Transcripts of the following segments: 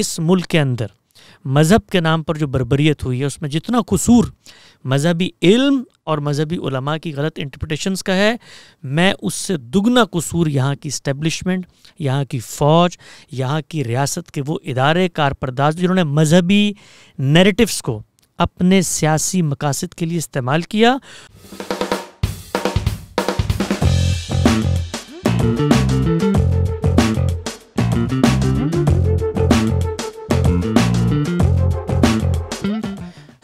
इस मुल्क के अंदर मज़हब के नाम पर जो बरबरीत हुई है उसमें जितना कसूर मजहबी इल्म और मजहबी उलमा की गलत इंटरप्रटेशंस का है मैं उससे दुगना कसूर यहाँ की इस्टबलिशमेंट यहाँ की फ़ौज यहाँ की रियासत के वो इदारे कारपरदाज जिन्होंने मजहबी नेरेटिवस को अपने सियासी मकासद के लिए इस्तेमाल किया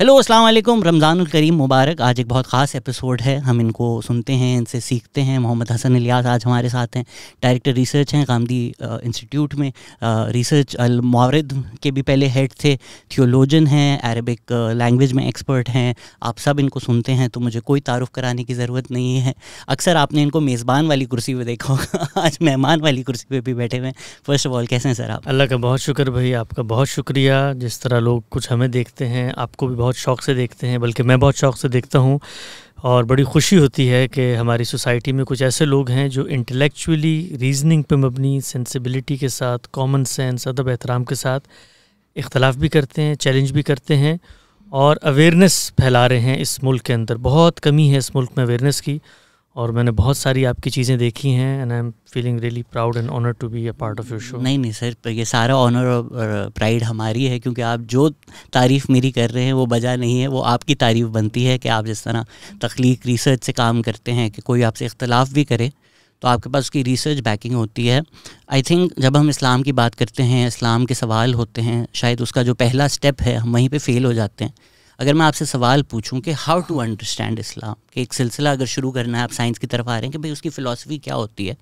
हेलो अस्सलाम वालेकुम रमज़ानुल करीम मुबारक आज एक बहुत ख़ास एपिसोड है हम इनको सुनते हैं इनसे सीखते हैं मोहम्मद हसन इलियास आज हमारे साथ हैं डायरेक्टर रिसर्च हैं गांधी इंस्टीट्यूट में रिसर्च अल मावरद के भी पहले हेड थे थियोलोजन हैं अरबिक लैंग्वेज में एक्सपर्ट हैं आप सब इनको सुनते हैं तो मुझे कोई तारुफ कराने की ज़रूरत नहीं है अक्सर आपने इनको मेज़बान वाली कुर्सी पर देखा होगा आज मेहमान वाली कुर्सी पर भी बैठे हुए हैं फर्स्ट ऑफ ऑल कैसे हैं सर आप अल्लाह का बहुत शुक्र भाई आपका बहुत शुक्रिया जिस तरह लोग कुछ हमें देखते हैं आपको भी बहुत शौक़ से देखते हैं बल्कि मैं बहुत शौक़ से देखता हूँ और बड़ी खुशी होती है कि हमारी सोसाइटी में कुछ ऐसे लोग हैं जो इंटेलेक्चुअली रीजनिंग पे मबनी सेंसिबिलिटी के साथ कॉमन सेंस अदब एहतराम के साथ इख्तलाफ भी करते हैं चैलेंज भी करते हैं और अवेयरनेस फैला रहे हैं इस मुल्क के अंदर बहुत कमी है इस मुल्क में अवेयरनेस की और मैंने बहुत सारी आपकी चीज़ें देखी हैं and I am feeling really proud and honour to be a part of your show नहीं नहीं सर ये सारा ऑनर और प्राइड हमारी है क्योंकि आप जो तारीफ़ मेरी कर रहे हैं वो बजा नहीं है वो आपकी तारीफ़ बनती है कि आप जिस तरह तख्लीक रिसर्च से काम करते हैं कि कोई आपसे इख्तलाफ भी करे तो आपके पास उसकी रिसर्च बैकिंग होती है आई थिंक जब हम इस्लाम की बात करते हैं इस्लाम के सवाल होते हैं शायद उसका जो पहला स्टेप है हम वहीं पर फेल हो जाते हैं अगर मैं आपसे सवाल पूछूं कि हाउ टू अंडरस्टैंड इस्लाम कि एक सिलसिला अगर शुरू करना है आप साइंस की तरफ आ रहे हैं कि भाई उसकी फ़िलासफ़ी क्या होती है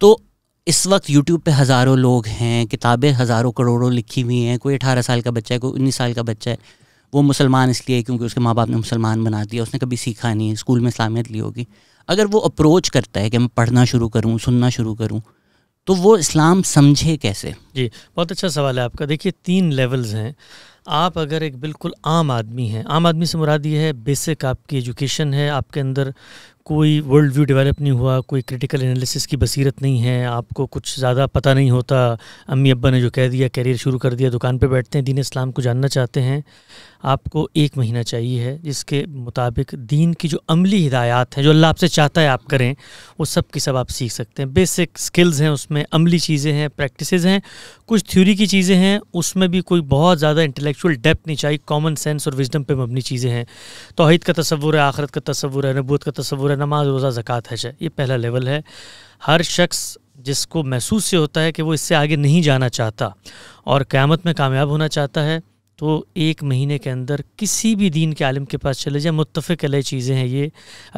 तो इस वक्त यूट्यूब पे हज़ारों लोग हैं किताबें हज़ारों करोड़ों लिखी हुई हैं कोई अठारह साल का बच्चा है कोई उन्नीस साल का बच्चा है वो मुसलमान इसलिए क्योंकि उसके माँ बाप ने मुसलमान बना दिया उसने कभी सीखा नहीं स्कूल में इस्लामियत ली होगी अगर वो अप्रोच करता है कि मैं पढ़ना शुरू करूँ सुनना शुरू करूँ तो वो इस्लाम समझे कैसे जी बहुत अच्छा सवाल है आपका देखिए तीन लेवल्स हैं आप अगर एक बिल्कुल आम आदमी हैं आम आदमी से मुराद ये है बेसिक आपकी एजुकेशन है आपके अंदर कोई वर्ल्ड व्यू डेवलप नहीं हुआ कोई क्रिटिकल एनालिसिस की बसीरत नहीं है आपको कुछ ज़्यादा पता नहीं होता अम्मी अब्बा ने जो कह दिया कैरियर शुरू कर दिया दुकान पे बैठते हैं दीन इस्लाम को जानना चाहते हैं आपको एक महीना चाहिए है जिसके मुताबिक दीन की जो अमली हिदायत हैं जो अल्लाह आपसे चाहता है आप करें वो सब की सब आप सीख सकते हैं बेसिक स्किल्स हैं उसमें अमली चीज़ें हैं प्रैक्टिस हैं कुछ थ्योरी की चीज़ें हैं उसमें भी कोई बहुत ज़्यादा इंटेलेक्चुअल डेप्थ नहीं चाहिए कॉमन सेंस और विजडम पर मबनी चीज़ें हैं तोहद का तस्वुर है आखरत का तस्वुर है नबूत का तस्वुर पूरा नमाज रोज़ा ज़क़़त हज है ये पहला लेवल है हर शख्स जिसको महसूस ये होता है कि वो इससे आगे नहीं जाना चाहता और क़्यामत में कामयाब होना चाहता है तो एक महीने के अंदर किसी भी दीन के आलम के पास चले जाए मुतफ़ अलह चीज़ें हैं ये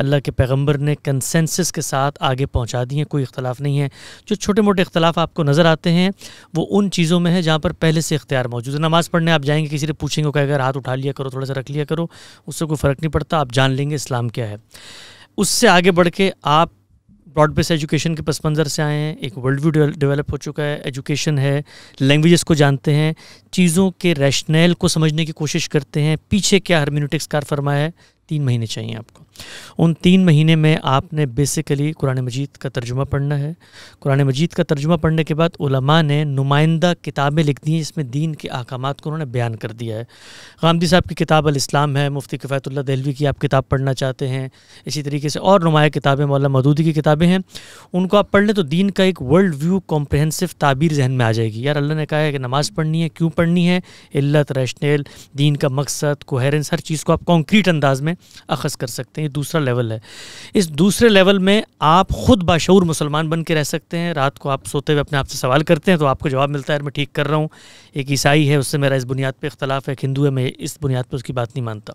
अल्लाह के पैगंबर ने कंसेंसस के साथ आगे पहुंचा दी हैं कोई इख्तलाफ नहीं है जो छोटे मोटे इख्तलाफ आपको नज़र आते हैं वो उन चीज़ों में है जहाँ पर पहले से इख्तियार मौजूद है नमाज़ पढ़ने आप जाएंगे किसी ने पूछेंगे कहकर हाथ उठा लिया करो थोड़ा सा रख लिया करो उससे कोई फ़र्क नहीं पड़ता आप जान लेंगे इस्लाम क्या है उससे आगे बढ़ के आप ब्रॉड बेस एजुकेशन के पस मंज़र से आए हैं एक वर्ल्ड व्यू डेवलप हो चुका है एजुकेशन है लैंग्वेजेस को जानते हैं चीज़ों के रैशनल को समझने की कोशिश करते हैं पीछे क्या हर्म्यूनिटिक्स कार फरमाया है तीन महीने चाहिए आपको उन तीन महीने में आपने बेसिकली कुरान मजीद का तर्जुमा पढ़ना है कुरान मजीद का तर्जुमा पढ़ने के बाद उलमा ने नुमाइंदा किताबें लिख दी हैं जिसमें दीन के अहकाम को उन्होंने बयान कर दिया है गांधी साहब की किताब इस्लाम है मुफ्ती किफ़ायतल दहलवी की आप किताब पढ़ना चाहते हैं इसी तरीके से और नुमाया किताबें मौला मदूदी की किताबें हैं उनको आप पढ़ लें तो दीन का एक वर्ल्ड व्यू कॉम्प्रहेंसिव ताबीर जहन में आ जाएगी यार अल्लाह ने कहा है कि नमाज़ पढ़नी है क्यों पढ़नी है इल्लत रैशनल दीन का मकसद कोहरेंस हर चीज़ को आप कॉन्क्रीट अंदाज में अखज़ कर सकते हैं ये दूसरा लेवल है इस दूसरे लेवल में आप ख़ुद बाशूर मुसलमान बन के रह सकते हैं रात को आप सोते हुए अपने आप से सवाल करते हैं तो आपको जवाब मिलता है मैं ठीक कर रहा हूँ एक ईसाई है उससे मेरा इस बुनियाद पर इख्तलाफ है एक हिंदू है मैं इस बुनियाद पर उसकी बात नहीं मानता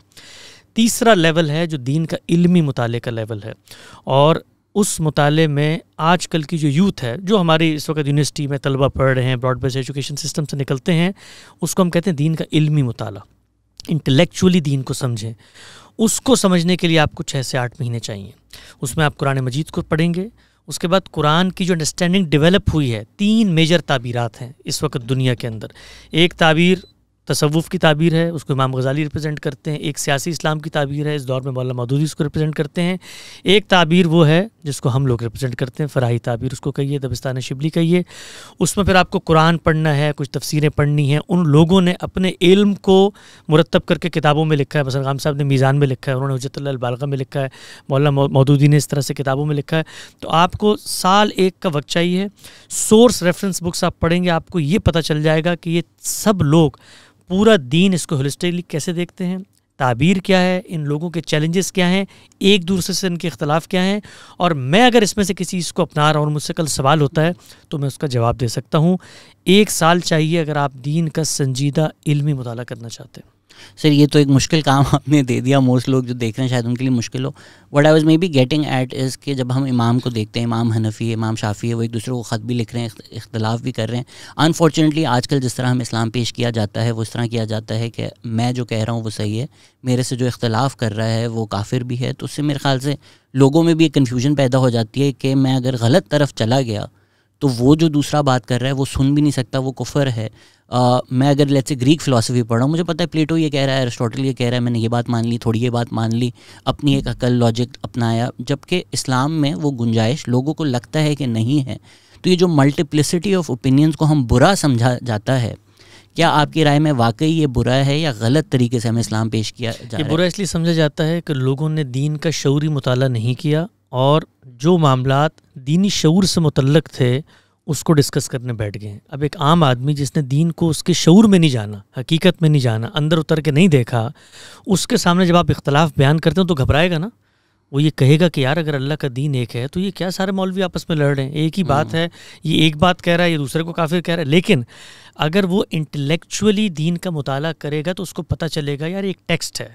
तीसरा लेवल है जो दीन का इल्मी मुताले का लेवल है और उस मुताले में आजकल की जो यूथ है जो हमारी इस वक्त यूनिवर्सिटी में तलबा पढ़ रहे हैं ब्रॉड बेस्ड एजुकेशन सिस्टम से निकलते हैं उसको हम कहते हैं दीन का इल्मी मुताला इंटेलेक्चुअली दीन को समझें उसको समझने के लिए आपको छः से आठ महीने चाहिए उसमें आप कुरान मजीद को पढ़ेंगे उसके बाद कुरान की जो अंडरस्टैंडिंग डेवलप हुई है तीन मेजर ताबीरात हैं इस वक्त दुनिया के अंदर एक ताबीर तसवुफ़ की ताबीर है उसको इमाम गजाली रिप्रेजेंट करते हैं एक सियासी इस्लाम की ताबीर है इस दौर में मौलाना मदूदी उसको रिप्रेजेंट करते हैं एक ताबीर वो है जिसको हम लोग रिप्रेजेंट करते हैं फ़राही ताबीर उसको कहिए दबिस्तान शिबली कहिए उसमें फिर आपको कुरान पढ़ना है कुछ तफसीरें पढ़नी हैं उन लोगों ने अपने इल्म को मुरतब करके किताबों में लिखा है मसल खाम साहब ने मीज़ान में लिखा है उन्होंने बालगा में लिखा है मौलाना मदूदी ने इस तरह से किताबों में लिखा है तो आपको साल एक का वक्त चाहिए सोर्स रेफरेंस बुक्स आप पढ़ेंगे आपको ये पता चल जाएगा कि ये सब लोग पूरा दीन इसको होलिस्टिकली कैसे देखते हैं ताबीर क्या है इन लोगों के चैलेंजेस क्या हैं एक दूसरे से इनके अख्तलाफ क्या हैं और मैं अगर इसमें से किसी चीज़ को अपना रहा हूँ और मुझसे कल सवाल होता है तो मैं उसका जवाब दे सकता हूँ एक साल चाहिए अगर आप दीन का संजीदा इल्मी मुताला करना चाहते हैं सर ये तो एक मुश्किल काम आपने दे दिया मोस्ट लोग जो देख रहे हैं शायद उनके लिए मुश्किल हो what I was maybe getting at is कि जब हम इमाम को देखते हैं इमाम हनफ़ी इमाम शाफ़ी है वो एक दूसरे को ख़त भी लिख रहे हैं इख्तलाफ भी कर रहे हैं अनफॉर्चुनेटली आजकल जिस तरह हम इस्लाम पेश किया जाता है वो इस तरह किया जाता है कि मैं जो कह रहा हूँ वो सही है मेरे से जो इख्तलाफ कर रहा है वो काफिर भी है तो उससे मेरे ख्याल से लोगों में भी एक कन्फ्यूजन पैदा हो जाती है कि मैं अगर गलत तरफ चला गया तो वो जो दूसरा बात कर रहा है वो सुन भी नहीं सकता वो कुफर है आ, मैं अगर लेट्स से ग्रीक फिलासफी पढ़ रहा हूँ मुझे पता है प्लेटो ये कह रहा है एरिस्टोटल ये कह रहा है मैंने ये बात मान ली थोड़ी ये बात मान ली अपनी एक अकल लॉजिक अपनाया जबकि इस्लाम में वो गुंजाइश लोगों को लगता है कि नहीं है तो ये जो मल्टीप्लिसिटी ऑफ ओपिनियंस को हम बुरा समझा जाता है क्या आपकी राय में वाकई ये बुरा है या गलत तरीके से हमें इस्लाम पेश किया जा ये बुरा इसलिए समझा जाता है कि लोगों ने दीन का शौरी मुताला नहीं किया और जो मामला दीनी शूर से मुतलक थे उसको डिस्कस करने बैठ गए अब एक आम आदमी जिसने दीन को उसके शूर में नहीं जाना हकीकत में नहीं जाना अंदर उतर के नहीं देखा उसके सामने जब आप इख्तलाफ बयान करते हो तो घबराएगा ना वो ये कहेगा कि यार अगर अल्लाह का दीन एक है तो ये क्या सारे मौलवी आपस में लड़ रहे हैं एक ही हम्म। बात है ये एक बात कह रहा है ये दूसरे को काफिर कह रहा है लेकिन अगर वो इंटेलेक्चुअली दीन का मुताला करेगा तो उसको पता चलेगा यार एक टेक्स्ट है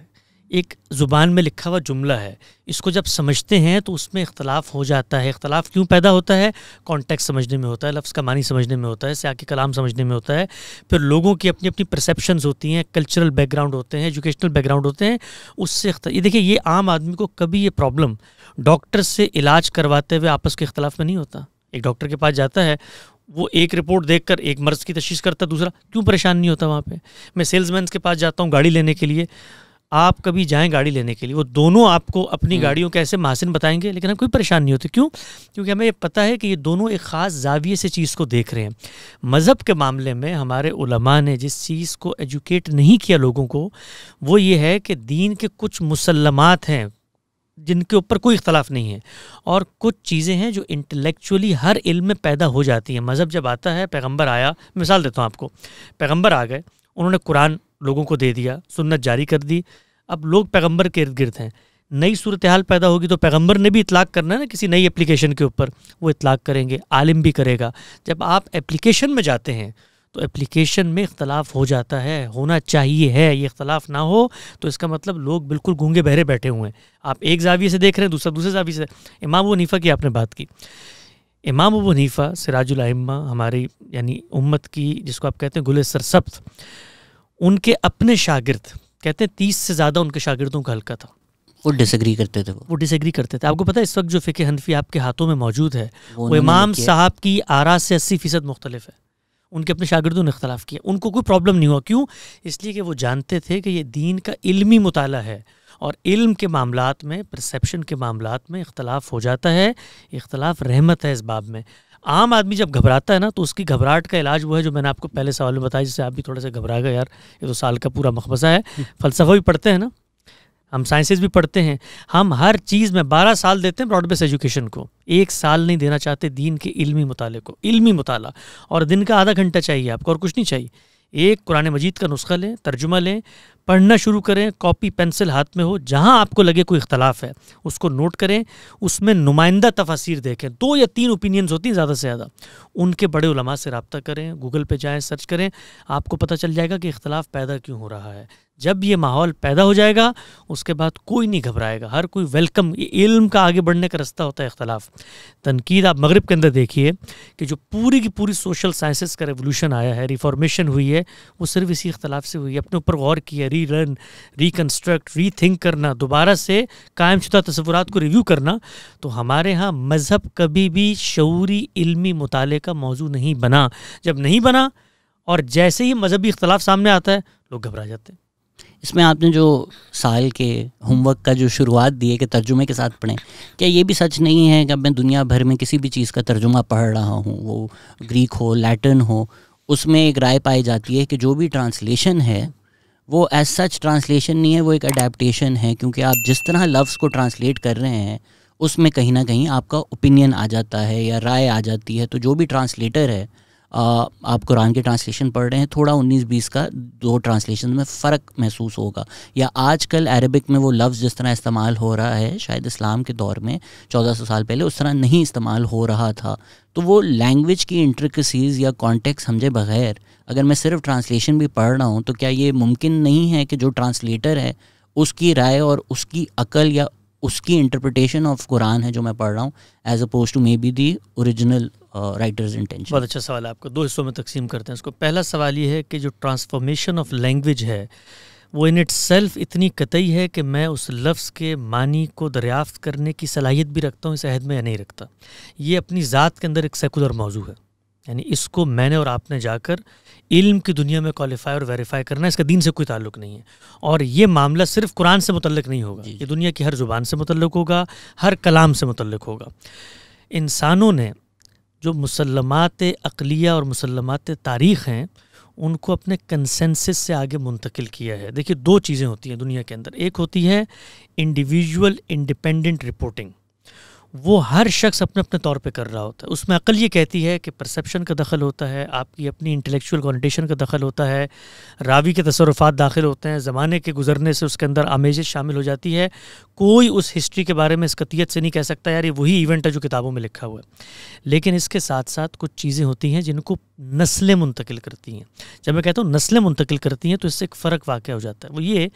एक ज़ुबान में लिखा हुआ जुमला है इसको जब समझते हैं तो उसमें इख्तलाफ हो जाता है इख्तलाफ क्यों पैदा होता है कॉन्टेक्स्ट समझने में होता है लफ्ज़ का मानी समझने में होता है सिया के कलाम समझने में होता है फिर लोगों की अपनी अपनी परसेप्शंस होती हैं कल्चरल बैकग्राउंड होते हैं एजुकेशनल बैकग्राउंड होते हैं उससे ये देखिए ये आम आदमी को कभी ये प्रॉब्लम डॉक्टर से इलाज करवाते हुए आपस के अख्तलाफ में नहीं होता एक डॉक्टर के पास जाता है वो एक रिपोर्ट देखकर एक मर्ज़ की तशीस करता दूसरा क्यों परेशान नहीं होता वहाँ पे मैं सेल्समैन के पास जाता हूँ गाड़ी लेने के लिए आप कभी जाएं गाड़ी लेने के लिए वो दोनों आपको अपनी हम्म। गाड़ियों के ऐसे महासिन बताएंगे लेकिन हम कोई परेशान नहीं होते क्यों क्योंकि हमें ये पता है कि ये दोनों एक ख़ास जाविये से चीज़ को देख रहे हैं मज़हब के मामले में हमारे उलमा ने जिस चीज़ को एजुकेट नहीं किया लोगों को वो ये है कि दीन के कुछ मुसलमत हैं जिनके ऊपर कोई इख्तलाफ नहीं है और कुछ चीज़ें हैं जो इंटेलेक्चुअली हर इल्म में पैदा हो जाती हैं मज़हब जब आता है पैगंबर आया मिसाल देता हूँ आपको पैगंबर आ गए उन्होंने कुरान लोगों को दे दिया सुन्नत जारी कर दी अब लोग पैगंबर के इर्द गिर्द हैं नई सूरत हाल पैदा होगी तो पैगंबर ने भी इतलाक करना है ना किसी नई एप्लीकेशन के ऊपर वो इतलाक करेंगे आलिम भी करेगा जब आप एप्लीकेशन में जाते हैं तो एप्लीकेशन में इख्तलाफ हो जाता है होना चाहिए है ये इख्तलाफ ना हो तो इसका मतलब लोग बिल्कुल गूंगे बहरे बैठे हुए हैं आप एक जाविये से देख रहे हैं दूसरा दूसरे जाविये से इमाम वनीफ़ा की आपने बात की इमाम वनीफ़ा हनीफ़ा सिराजुल हमारी यानी उम्मत की जिसको आप कहते हैं गुल सरसब्त उनके अपने शागिर्द कहते हैं तीस से ज़्यादा उनके शागिर्दों का हल्का था वो डिसग्री करते थे वो डिसग्री करते थे आपको पता है इस वक्त जो फ़िके हनफी आपके हाथों में मौजूद है वो, वो इमाम साहब की आरा से अस्सी फ़ीसद मुख्तलिफ है उनके अपने शागिर्दों ने इख्तलाफ किया उनको कोई प्रॉब्लम नहीं हुआ क्यों इसलिए कि वो जानते थे कि ये दीन का इल्मी मताल है और इल्म के मामला में परसेप्शन के मामला में इख्तलाफ हो जाता है इख्तलाफ रहमत है इस बाब में आम आदमी जब घबराता है ना तो उसकी घबराहट का इलाज वो है जो मैंने आपको पहले सवाल में बताया जिससे आप भी थोड़ा सा घबरा गए यार ये तो साल का पूरा मखबसा है हम्म। फलसफा भी पढ़ते हैं ना हम साइंसेज भी पढ़ते हैं हम हर चीज़ में बारह साल देते हैं ब्रॉड बेस एजुकेशन को एक साल नहीं देना चाहते दीन के इल्मी मुताले को इल्मी मुताला और दिन का आधा घंटा चाहिए आपको और कुछ नहीं चाहिए एक कुरान मजीद का नुस्खा लें तर्जुमा लें पढ़ना शुरू करें कॉपी पेंसिल हाथ में हो जहाँ आपको लगे कोई इख्तलाफ है उसको नोट करें उसमें नुमाइंदा तफासिर देखें दो या तीन ओपिनियंस होती हैं ज़्यादा से ज़्यादा उनके बड़े उलमा से रबता करें गूगल पे जाएं सर्च करें आपको पता चल जाएगा कि इख्तलाफ पैदा क्यों हो रहा है जब ये माहौल पैदा हो जाएगा उसके बाद कोई नहीं घबराएगा हर कोई वेलकम इल्म का आगे बढ़ने का रास्ता होता है इख्तलाफ तनकीद आप मगरब के अंदर देखिए कि जो पूरी की पूरी सोशल साइंसेस का रेवोल्यूशन आया है रिफॉर्मेशन हुई है वो सिर्फ इसी इख्तलाफ से हुई है अपने ऊपर गौर किया री रन रिकन्स्ट्रक्ट री थिंक करना दोबारा से कायमशुदा तस्वुरा को रिव्यू करना तो हमारे यहाँ मज़हब कभी भी शूरी इल्मी मुताले का मौजू नहीं बना जब नहीं बना और जैसे ही मजहबी इख्तलाफ सामने आता है लोग घबरा जाते हैं इसमें आपने जो साल के होमवर्क का जो शुरुआत दी है कि तर्जुमे के साथ पढ़ें क्या ये भी सच नहीं है कि अब मैं दुनिया भर में किसी भी चीज़ का तर्जुमा पढ़ रहा हूँ वो ग्रीक हो लैटिन हो उसमें एक राय पाई जाती है कि जो भी ट्रांसलेशन है वो एज सच ट्रांसलेशन नहीं है वो एक अडेप्टशन है क्योंकि आप जिस तरह लफ्ज़ को ट्रांसलेट कर रहे हैं उसमें कहीं ना कहीं आपका ओपिनियन आ जाता है या राय आ जाती है तो जो भी ट्रांसलेटर है आप कुरान के ट्रांसलेशन पढ़ रहे हैं थोड़ा उन्नीस बीस का दो ट्रांसलेशन में फ़र्क महसूस होगा या आजकल अरबिक में वो लफ्ज़ जिस तरह इस्तेमाल हो रहा है शायद इस्लाम के दौर में चौदह सौ साल पहले उस तरह नहीं इस्तेमाल हो रहा था तो वो लैंग्वेज की इंट्रिकसीज़ या कॉन्टेक्ट समझे बगैर अगर मैं सिर्फ ट्रांसलेशन भी पढ़ रहा हूँ तो क्या ये मुमकिन नहीं है कि जो ट्रांसलेटर है उसकी राय और उसकी अकल या उसकी इंटरप्रटेशन ऑफ कुरान है जो मैं पढ़ रहा हूँ as oppose to maybe the original writer's intention बहुत अच्छा सवाल है आपको दो हिस्सों में तकसीम करते हैं इसको पहला सवाल ये है कि जो ट्रांसफॉर्मेशन ऑफ लैंग्वेज है वो इन इट्स सेल्फ इतनी कतई है कि मैं उस लफ्ज़ के मानी को दरियाफ्त करने की सलाहियत भी रखता हूँ इस अहद में या नहीं रखता ये अपनी ज़ात के अंदर एक सेकुलर मौजू है यानी इसको मैंने और आपने जाकर इल्म की दुनिया में क्वालिफाई और वेरीफाई करना इसका दीन से कोई ताल्लुक नहीं है और ये मामला सिर्फ कुरान से मुतलक नहीं होगा ये दुनिया की हर ज़ुबान से मुतल होगा हर कलाम से मुतल होगा इंसानों ने जो मुसलमत अकलिया और मुसलमत तारीख़ हैं उनको अपने कंसेंसस से आगे मुंतकिल किया है देखिए दो चीज़ें होती हैं दुनिया के अंदर एक होती है इंडिविजुअल इंडिपेंडेंट रिपोर्टिंग वो हर शख्स अपने अपने तौर पे कर रहा होता है उसमें अकल ये कहती है कि परसेप्शन का दखल होता है आपकी अपनी इंटेलेक्चुअल कॉन्टेशन का दखल होता है रावी के तसरफात दाखिल होते हैं ज़माने के गुजरने से उसके अंदर आमेज़ शामिल हो जाती है कोई उस हिस्ट्री के बारे में इस कतियत से नहीं कह सकता यार ये वही इवेंट है जो किताबों में लिखा हुआ है लेकिन इसके साथ साथ कुछ चीज़ें होती हैं जिनको नस्लें मुंतकिल करती हैं जब मैं कहता हूँ नस्लें मुंतकिल करती हैं तो इससे एक फ़र्क वाक़ हो जाता है वो ये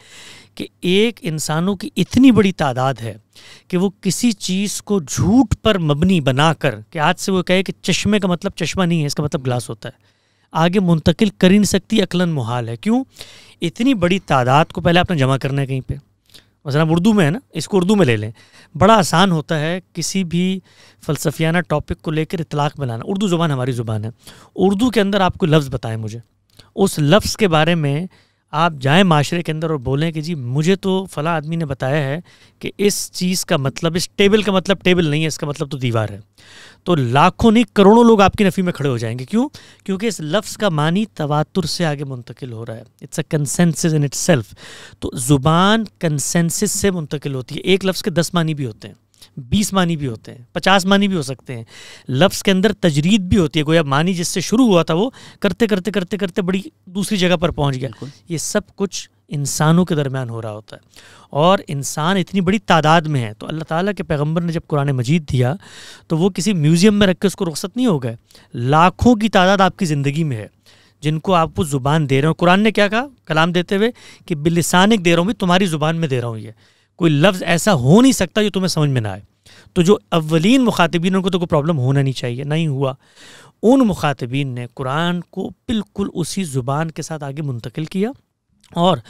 कि एक इंसानों की इतनी बड़ी तादाद है कि वो किसी चीज़ को झूठ पर मबनी बनाकर कि आज से वो कहे कि चश्मे का मतलब चश्मा नहीं है इसका मतलब ग्लास होता है आगे मुंतकिल कर ही नहीं सकती अकलन मुहाल है क्यों इतनी बड़ी तादाद को पहले आपने जमा करना है कहीं पर मसला उर्दू में है ना इसको उर्दू में ले लें बड़ा आसान होता है किसी भी फ़लसफियाना टॉपिक को लेकर इतलाक़ बनाना उर्दू ज़ुबान हमारी ज़ुबान है उर्दू के अंदर आपको लफ्ज़ बताएं मुझे उस लफ्ज़ के बारे में आप जाएं माशरे के अंदर और बोलें कि जी मुझे तो फला आदमी ने बताया है कि इस चीज़ का मतलब इस टेबल का मतलब टेबल नहीं है इसका मतलब तो दीवार है तो लाखों नहीं करोड़ों लोग आपकी नफ़ी में खड़े हो जाएंगे क्यों क्योंकि इस लफ्ज़ का मानी तवातुर से आगे मुंतकिल हो रहा है it's a consensus in it's तो ज़ुबान कंसेंसिस से मुंतकिल होती है एक लफ्ज़ के दस मानी भी होते हैं बीस मानी भी होते हैं पचास मानी भी हो सकते हैं लफ्ज़ के अंदर तजरीद भी होती है गोया मानी जिससे शुरू हुआ था वो करते करते करते करते बड़ी दूसरी जगह पर पहुंच गया ये सब कुछ इंसानों के दरमियान हो रहा होता है और इंसान इतनी बड़ी तादाद में है तो अल्लाह ताला के पैगंबर ने जब कुरान मजीद दिया तो वो किसी म्यूज़ियम में रख के उसको रुख्सत नहीं हो गए लाखों की तादाद आपकी ज़िंदगी में है जिनको आप वो ज़ुबान दे रहे हो कुरान ने क्या कहा कलाम देते हुए कि बिलसानिक दे रहा हूँ भी तुम्हारी ज़ुबान में दे रहा हूँ ये कोई लफ्ज़ ऐसा हो नहीं सकता जो तुम्हें समझ में ना आए तो जो अवलिन मुखातबी उनको तो कोई प्रॉब्लम होना नहीं चाहिए नहीं हुआ उन मुखातबीन ने कुरान को बिल्कुल उसी ज़ुबान के साथ आगे मुंतकिल किया और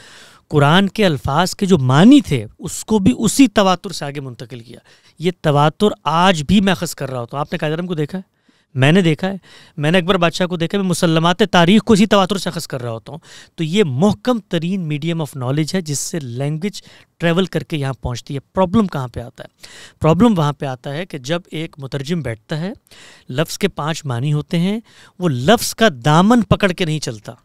कुरान के अल्फाज के जो मानी थे उसको भी उसी तवातुर से आगे मुंतकिल किया ये तवातुर आज भी मैं खस कर रहा होता हूँ आपने कायदरम को देखा है मैंने देखा है मैंने अकबर बादशाह को देखा मैं मुसलमत तारीख को इसी तवातुर से अखज़ कर रहा होता हूँ तो ये महकम तरीन मीडियम ऑफ नॉलेज है जिससे लैंग्वेज ट्रेवल करके यहाँ पहुँचती है प्रॉब्लम कहाँ पे आता है प्रॉब्लम वहाँ पे आता है कि जब एक मुतरजम बैठता है लफ्ज़ के पाँच मानी होते हैं वो लफ्ज़ का दामन पकड़ के नहीं चलता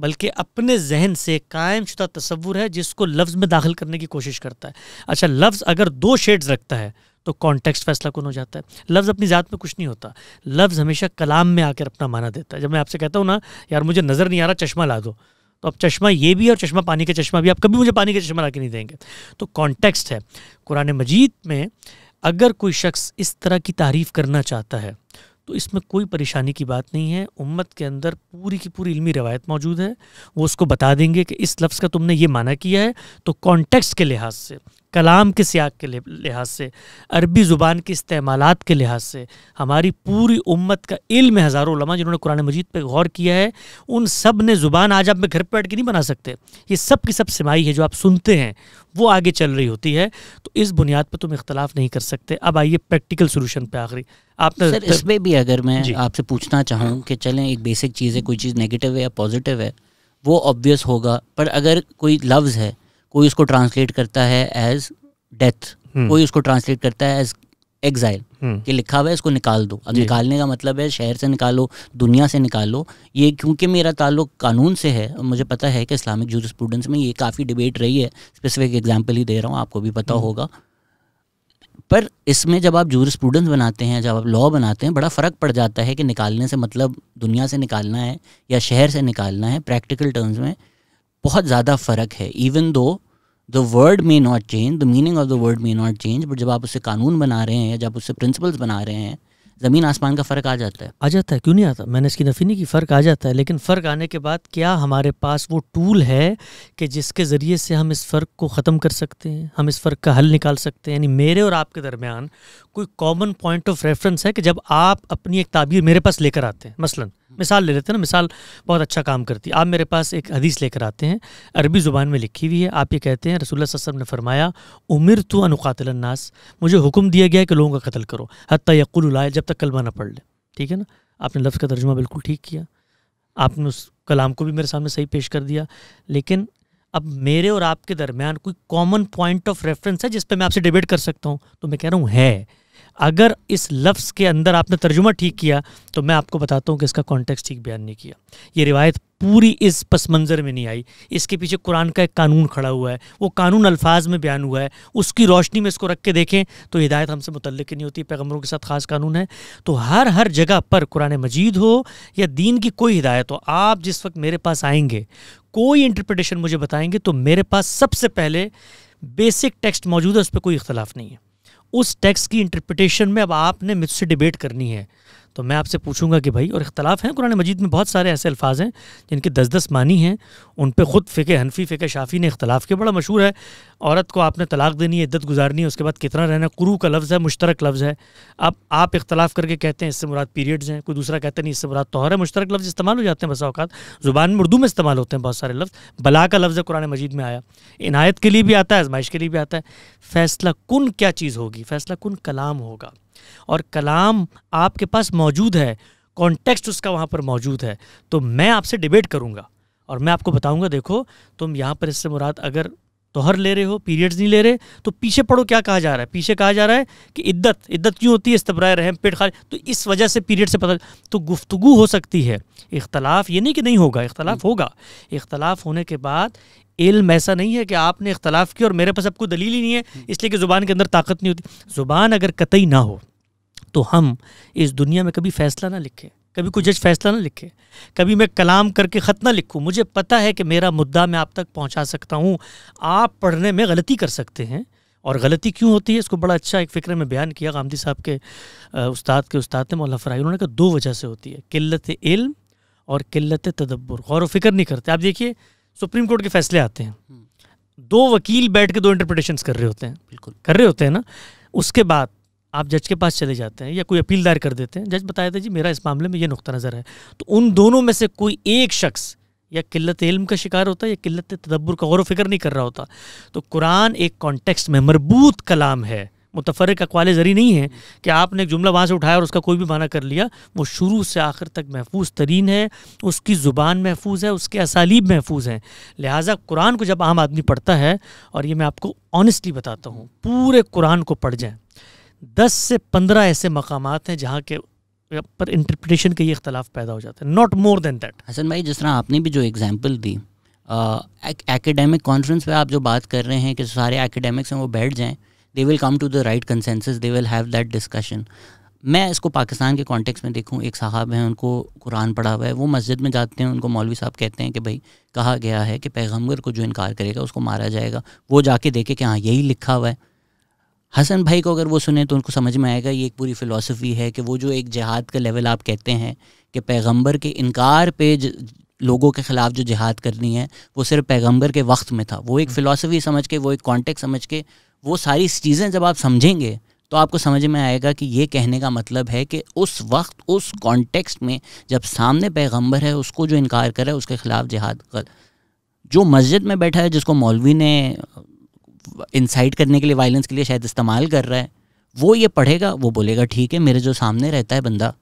बल्कि अपने जहन से कायम शुदा तस्वुर है जिसको लफ्ज़ में दाखिल करने की कोशिश करता है अच्छा लफ्ज़ अगर दो शेड्स रखता है तो कॉन्टेक्स्ट फैसला कौन हो जाता है लफ्ज़ अपनी ज़ात में कुछ नहीं होता लफ्ज़ हमेशा कलाम में आकर अपना माना देता है जब मैं आपसे कहता हूँ ना यार मुझे नज़र नहीं आ रहा चश्मा ला दो तो अब चश्मा ये भी और चश्मा पानी का चश्मा भी आप कभी मुझे पानी का चश्मा ला के नहीं देंगे तो कॉन्टेक्स्ट है कुरान मजीद में अगर कोई शख्स इस तरह की तारीफ़ करना चाहता है तो इसमें कोई परेशानी की बात नहीं है उम्मत के अंदर पूरी की पूरी इल्मी रवायत मौजूद है वो उसको बता देंगे कि इस लफ्ज़ का तुमने ये माना किया है तो कॉन्टेक्स्ट के लिहाज से कलाम के सियाक के लिहाज से अरबी ज़ुबान के इस्तेमाल के लिहाज से हमारी पूरी उम्मत का इल्म हज़ारों लमा जिन्होंने कुरान मजीद पर गौर किया है उन सब ने ज़ुबान आज आप में घर पर बैठ के नहीं बना सकते ये सब की सब सिमाई है जो आप सुनते हैं वो आगे चल रही होती है तो इस बुनियाद पर तुम इख्तलाफ नहीं कर सकते अब आइए प्रैक्टिकल सोल्यूशन पे आखिरी आपने तो- सर इसमें भी अगर मैं आपसे पूछना चाहूँ कि चलें एक बेसिक चीज़ है कोई चीज़ नेगेटिव है या पॉजिटिव है वो ऑब्वियस होगा पर अगर कोई लफ्ज़ है कोई उसको ट्रांसलेट करता है एज डेथ हम्म। कोई उसको ट्रांसलेट करता है एज एग्जाइल हम्म। कि लिखा हुआ है इसको निकाल दो अब निकालने का मतलब है शहर से निकालो दुनिया से निकालो ये क्योंकि मेरा ताल्लुक कानून से है और मुझे पता है कि इस्लामिक स्टूडेंट्स में ये काफ़ी डिबेट रही है स्पेसिफिक एग्जाम्पल ही दे रहा हूँ आपको भी पता हम्म। होगा पर इसमें जब आप स्टूडेंट्स बनाते हैं जब आप लॉ बनाते हैं बड़ा फ़र्क पड़ जाता है कि निकालने से मतलब दुनिया से निकालना है या शहर से निकालना है प्रैक्टिकल टर्म्स में बहुत ज़्यादा फ़र्क है even though the word may not change the meaning of the word may not change but जब आप उसे कानून बना रहे हैं या जब उससे प्रिंसिपल्स बना रहे हैं ज़मीन आसमान का फ़र्क आ जाता है आ जाता है क्यों नहीं आता मैंने इसकी नफी नहीं की फ़र्क आ जाता है लेकिन फ़र्क आने के बाद क्या हमारे पास वो टूल है कि जिसके ज़रिए से हम इस फ़र्क को ख़त्म कर सकते हैं हम इस फ़र्क का हल निकाल सकते हैं यानी मेरे और आपके दरमियान कोई कॉमन पॉइंट ऑफ रेफरेंस है कि जब आप अपनी एक ताबीर मेरे पास लेकर आते हैं मसलन मिसाल ले लेते हैं ना मिसाल बहुत अच्छा काम करती है आप मेरे पास एक हदीस लेकर आते हैं अरबी ज़ुबान में लिखी हुई है आप ये कहते हैं रसूल वसम ने फरमाया उमिर तो अनुकातलन्नास मुझे हुक्म दिया गया कि लोगों का कत्ल करो हती यकुल जब तक कलमा ना पढ़ ले ठीक है ना आपने लफ्ज़ का तर्जुमा बिल्कुल ठीक किया आपने उस कलाम को भी मेरे सामने सही पेश कर दिया लेकिन अब मेरे और आपके दरमियान कोई कॉमन पॉइंट ऑफ रेफरेंस है जिस पर मैं आपसे डिबेट कर सकता हूँ तो मैं कह रहा हूँ है अगर इस लफ्ज़ के अंदर आपने तर्जुमा ठीक किया तो मैं आपको बताता हूँ कि इसका कॉन्टेक्स्ट ठीक बयान नहीं किया ये रिवायत पूरी इस पस मंज़र में नहीं आई इसके पीछे कुरान का एक कानून खड़ा हुआ है वो कानून अल्फाज में बयान हुआ है उसकी रोशनी में इसको रख के देखें तो हिदायत हमसे मुतल नहीं होती पैगम्बरों के साथ ख़ास कानून है तो हर हर जगह पर कुरान मजीद हो या दीन की कोई हिदायत हो आप जिस वक्त मेरे पास आएंगे कोई इंटरप्रटेशन मुझे बताएंगे तो मेरे पास सबसे पहले बेसिक टेक्स्ट मौजूद है उस पर कोई इख्तलाफ नहीं है उस टेक्स्ट की इंटरप्रिटेशन में अब आपने मुझसे डिबेट करनी है तो मैं आपसे पूछूंगा कि भाई और इख्तलाफ हैं कुरान मजीद में बहुत सारे ऐसे अल्फाज हैं जिनके दस दस मानी हैं उन पर ख़ुद फ़िके हनफी फ़िके शाफ़ी ने इख्तलाफ के बड़ा मशहूर है औरत को आपने तलाक देनी है इद्दत गुजारनी है उसके बाद कितना रहना कुरू का लफ्ज़ है मुश्तरक लफ्ज़ है अब आप इख्तलाफ करके कहते हैं इससे मुराद पीरियड्स हैं कोई दूसरा कहते नहीं इससे मुराद तोहर है मुश्तरक लफ्ज़ इस्तेमाल हो जाते हैं बसा अवकात ज़ुबान में उर्दू में इस्तेमाल होते हैं बहुत सारे लफ्ज़ बला का लफ्ज़ है कुरान मजीद में आया इनायत के लिए भी आता है आजमाइश के लिए भी आता है फ़ैसला कन क्या चीज़ होगी फ़ैसला कन कलाम होगा और कलाम आपके पास मौजूद है कॉन्टेक्स्ट उसका वहाँ पर मौजूद है तो मैं आपसे डिबेट करूँगा और मैं आपको बताऊँगा देखो तुम यहाँ पर इससे मुराद अगर तोहर ले रहे हो पीरियड्स नहीं ले रहे तो पीछे पढ़ो क्या कहा जा रहा है पीछे कहा जा रहा है कि इद्दत इद्दत क्यों होती है इस्तबरा रहम पेट खाली तो इस वजह से पीरियड से पता तो गुफ्तगु हो सकती है इख्तलाफ ये नहीं कि नहीं होगा इख्तलाफ हम्म। होगा इख्तलाफ होने के बाद इल्म ऐसा नहीं है कि आपने इख्तलाफ किया और मेरे पास आपको दलील ही नहीं है हम्म। इसलिए कि ज़ुबान के अंदर ताकत नहीं होती ज़ुबान अगर कतई ना हो तो हम इस दुनिया में कभी फैसला ना लिखें कभी कोई जज फैसला ना लिखे कभी मैं कलाम करके ख़त ना लिखूँ मुझे पता है कि मेरा मुद्दा मैं आप तक पहुंचा सकता हूं आप पढ़ने में गलती कर सकते हैं और गलती क्यों होती है इसको बड़ा अच्छा एक फ़िक्र में बयान किया गांधी साहब के उस्ताद के उस्ताद ने मौला फ़राई उन्होंने कहा दो वजह से होती है किल्लत इल्म और किल्लत तदब्बर गौर फिक्र नहीं करते आप देखिए सुप्रीम कोर्ट के फैसले आते हैं हम्म। दो वकील बैठ के दो इंटरप्रटेशन कर रहे होते हैं बिल्कुल कर रहे होते हैं ना उसके बाद आप जज के पास चले जाते हैं या कोई अपील दायर कर देते हैं जज बताया था जी मेरा इस मामले में ये नुकता नज़र है तो उन दोनों में से कोई एक शख्स या किल्लत इल्म का शिकार होता है या किल्लत तदब्बर का गौर फिक्र नहीं कर रहा होता तो कुरान एक कॉन्टेक्स्ट में मरबूत कलाम है मुतफरक अकवाल ज़री नहीं है कि आपने एक जुमला वहाँ से उठाया और उसका कोई भी माना कर लिया वो शुरू से आखिर तक महफूज तरीन है उसकी ज़ुबान महफूज है उसके असालीब महफूज हैं लिहाजा कुरान को जब आम आदमी पढ़ता है और ये मैं आपको ऑनेस्टली बताता हूँ पूरे कुरान को पढ़ जाएँ दस से पंद्रह ऐसे मकाम हैं जहाँ के पर इंटरप्रिटेशन के ये इख्तलाफ पैदा हो जाते हैं not more than that Hasan भाई जिस तरह आपने भी जो एग्जाम्पल दी एकेडमिक कॉन्फ्रेंस पे आप जो बात कर रहे हैं कि सारे एकेडमिक्स हैं वो बैठ जाएं they will come to the right consensus they will have that discussion मैं इसको पाकिस्तान के कॉन्टेक्स्ट में देखूँ एक साहब हैं उनको कुरान पढ़ा हुआ है वो मस्जिद में जाते हैं उनको मौलवी साहब कहते हैं कि भाई कहा गया है कि पैगम्बर को जो इनकार करेगा उसको मारा जाएगा वो जाके देखे कि हाँ यही लिखा हुआ है हसन भाई को अगर वो सुने तो उनको समझ में आएगा ये एक पूरी फ़िलासफ़ी है कि वो जो एक जिहाद का लेवल आप कहते हैं कि पैगंबर के इनकार पे लोगों के ख़िलाफ़ जो जिहाद करनी है वो सिर्फ पैगंबर के वक्त में था वो एक फ़िलासफ़ी हम्म। समझ के वो एक कॉन्टेक्ट समझ के वो सारी चीज़ें जब आप समझेंगे तो आपको समझ में आएगा कि ये कहने का मतलब है कि उस वक्त उस कॉन्टेक्स्ट में जब सामने पैगंबर है उसको जो इनकार कर रहा है उसके ख़िलाफ़ जिहाद कर जो मस्जिद में बैठा है जिसको मौलवी ने इंसाइट करने के लिए वायलेंस के लिए शायद इस्तेमाल कर रहा है वो ये पढ़ेगा वो बोलेगा ठीक है मेरे जो सामने रहता है बंदा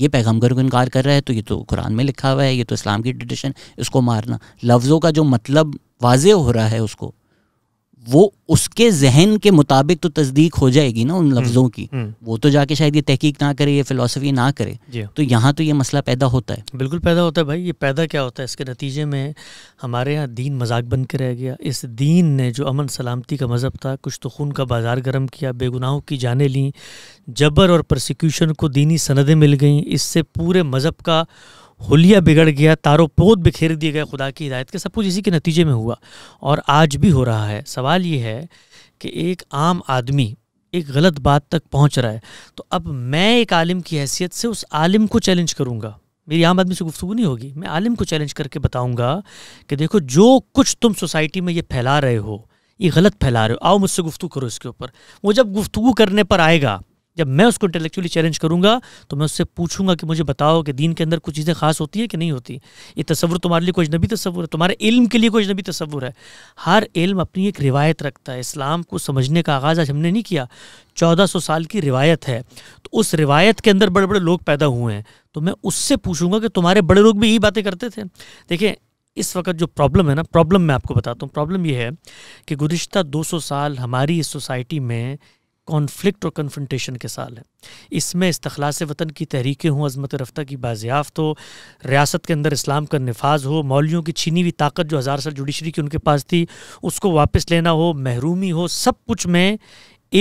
ये पैगम्बर को इनकार कर रहा है तो ये तो कुरान में लिखा हुआ है ये तो इस्लाम की ट्रेडिशन इसको मारना लफ्ज़ों का जो मतलब वाज हो रहा है उसको वो उसके जहन के मुताबिक तो तस्दीक हो जाएगी ना उन हम्म, लफ्ज़ों की हम्म। वो तो जाके शायद ये तहकीक ना करे ये फ़िलासफ़ी ना करे तो यहाँ तो ये मसला पैदा होता है बिल्कुल पैदा होता है भाई ये पैदा क्या होता है इसके नतीजे में हमारे यहाँ दीन मजाक बन के रह गया इस दीन ने जो अमन सलामती का मज़हब था कुछ तो खून का बाज़ार गर्म किया बेगुनाहों की जानें ली जबर और प्रोसिक्यूशन को दीनी सनदें मिल गईं इससे पूरे मज़हब का हुलिया बिगड़ गया तारो पोत बिखेर दिए गए खुदा की हिदायत के सब कुछ इसी के नतीजे में हुआ और आज भी हो रहा है सवाल ये है कि एक आम आदमी एक गलत बात तक पहुंच रहा है तो अब मैं एक आलिम की हैसियत से उस आलिम को चैलेंज करूंगा मेरी आम आदमी से गुफ्तु नहीं होगी मैं आलिम को चैलेंज करके बताऊंगा कि देखो जो कुछ तुम सोसाइटी में ये फैला रहे हो ये गलत फैला रहे हो आओ मुझसे गुफ्तु करो इसके ऊपर वो जब गुफ्तु करने पर आएगा जब मैं उसको इंटेलेक्चुअली चैलेंज करूंगा तो मैं उससे पूछूंगा कि मुझे बताओ कि दीन के अंदर कुछ चीज़ें खास होती है कि नहीं होती ये तस्वुर तुम्हारे लिए कोई नबी तस्वुर है तुम्हारे इल्म के लिए कोई नबी तस्वुर है हर इल्म अपनी एक रिवायत रखता है इस्लाम को समझने का आगाज़ आज हमने नहीं किया चौदह सौ साल की रिवायत है तो उस रिवायत के अंदर बड़े बड़े लोग पैदा हुए हैं तो मैं उससे पूछूंगा कि तुम्हारे बड़े लोग भी यही बातें करते थे देखिए इस वक्त जो प्रॉब्लम है ना प्रॉब्लम मैं आपको बताता हूँ प्रॉब्लम ये है कि गुज्त 200 साल हमारी इस सोसाइटी में कॉन्फ्लिक्ट और कन्फ्रंटेशन के साल है इसमें इस्तलास वतन की तहरीकें हों अजमत रफ्ता की बाजियाफ्त हो रियासत के अंदर इस्लाम का नफाज हो मौलियों की छीनी हुई ताकत जो हज़ार साल जुडिशरी की उनके पास थी उसको वापस लेना हो महरूमी हो सब कुछ में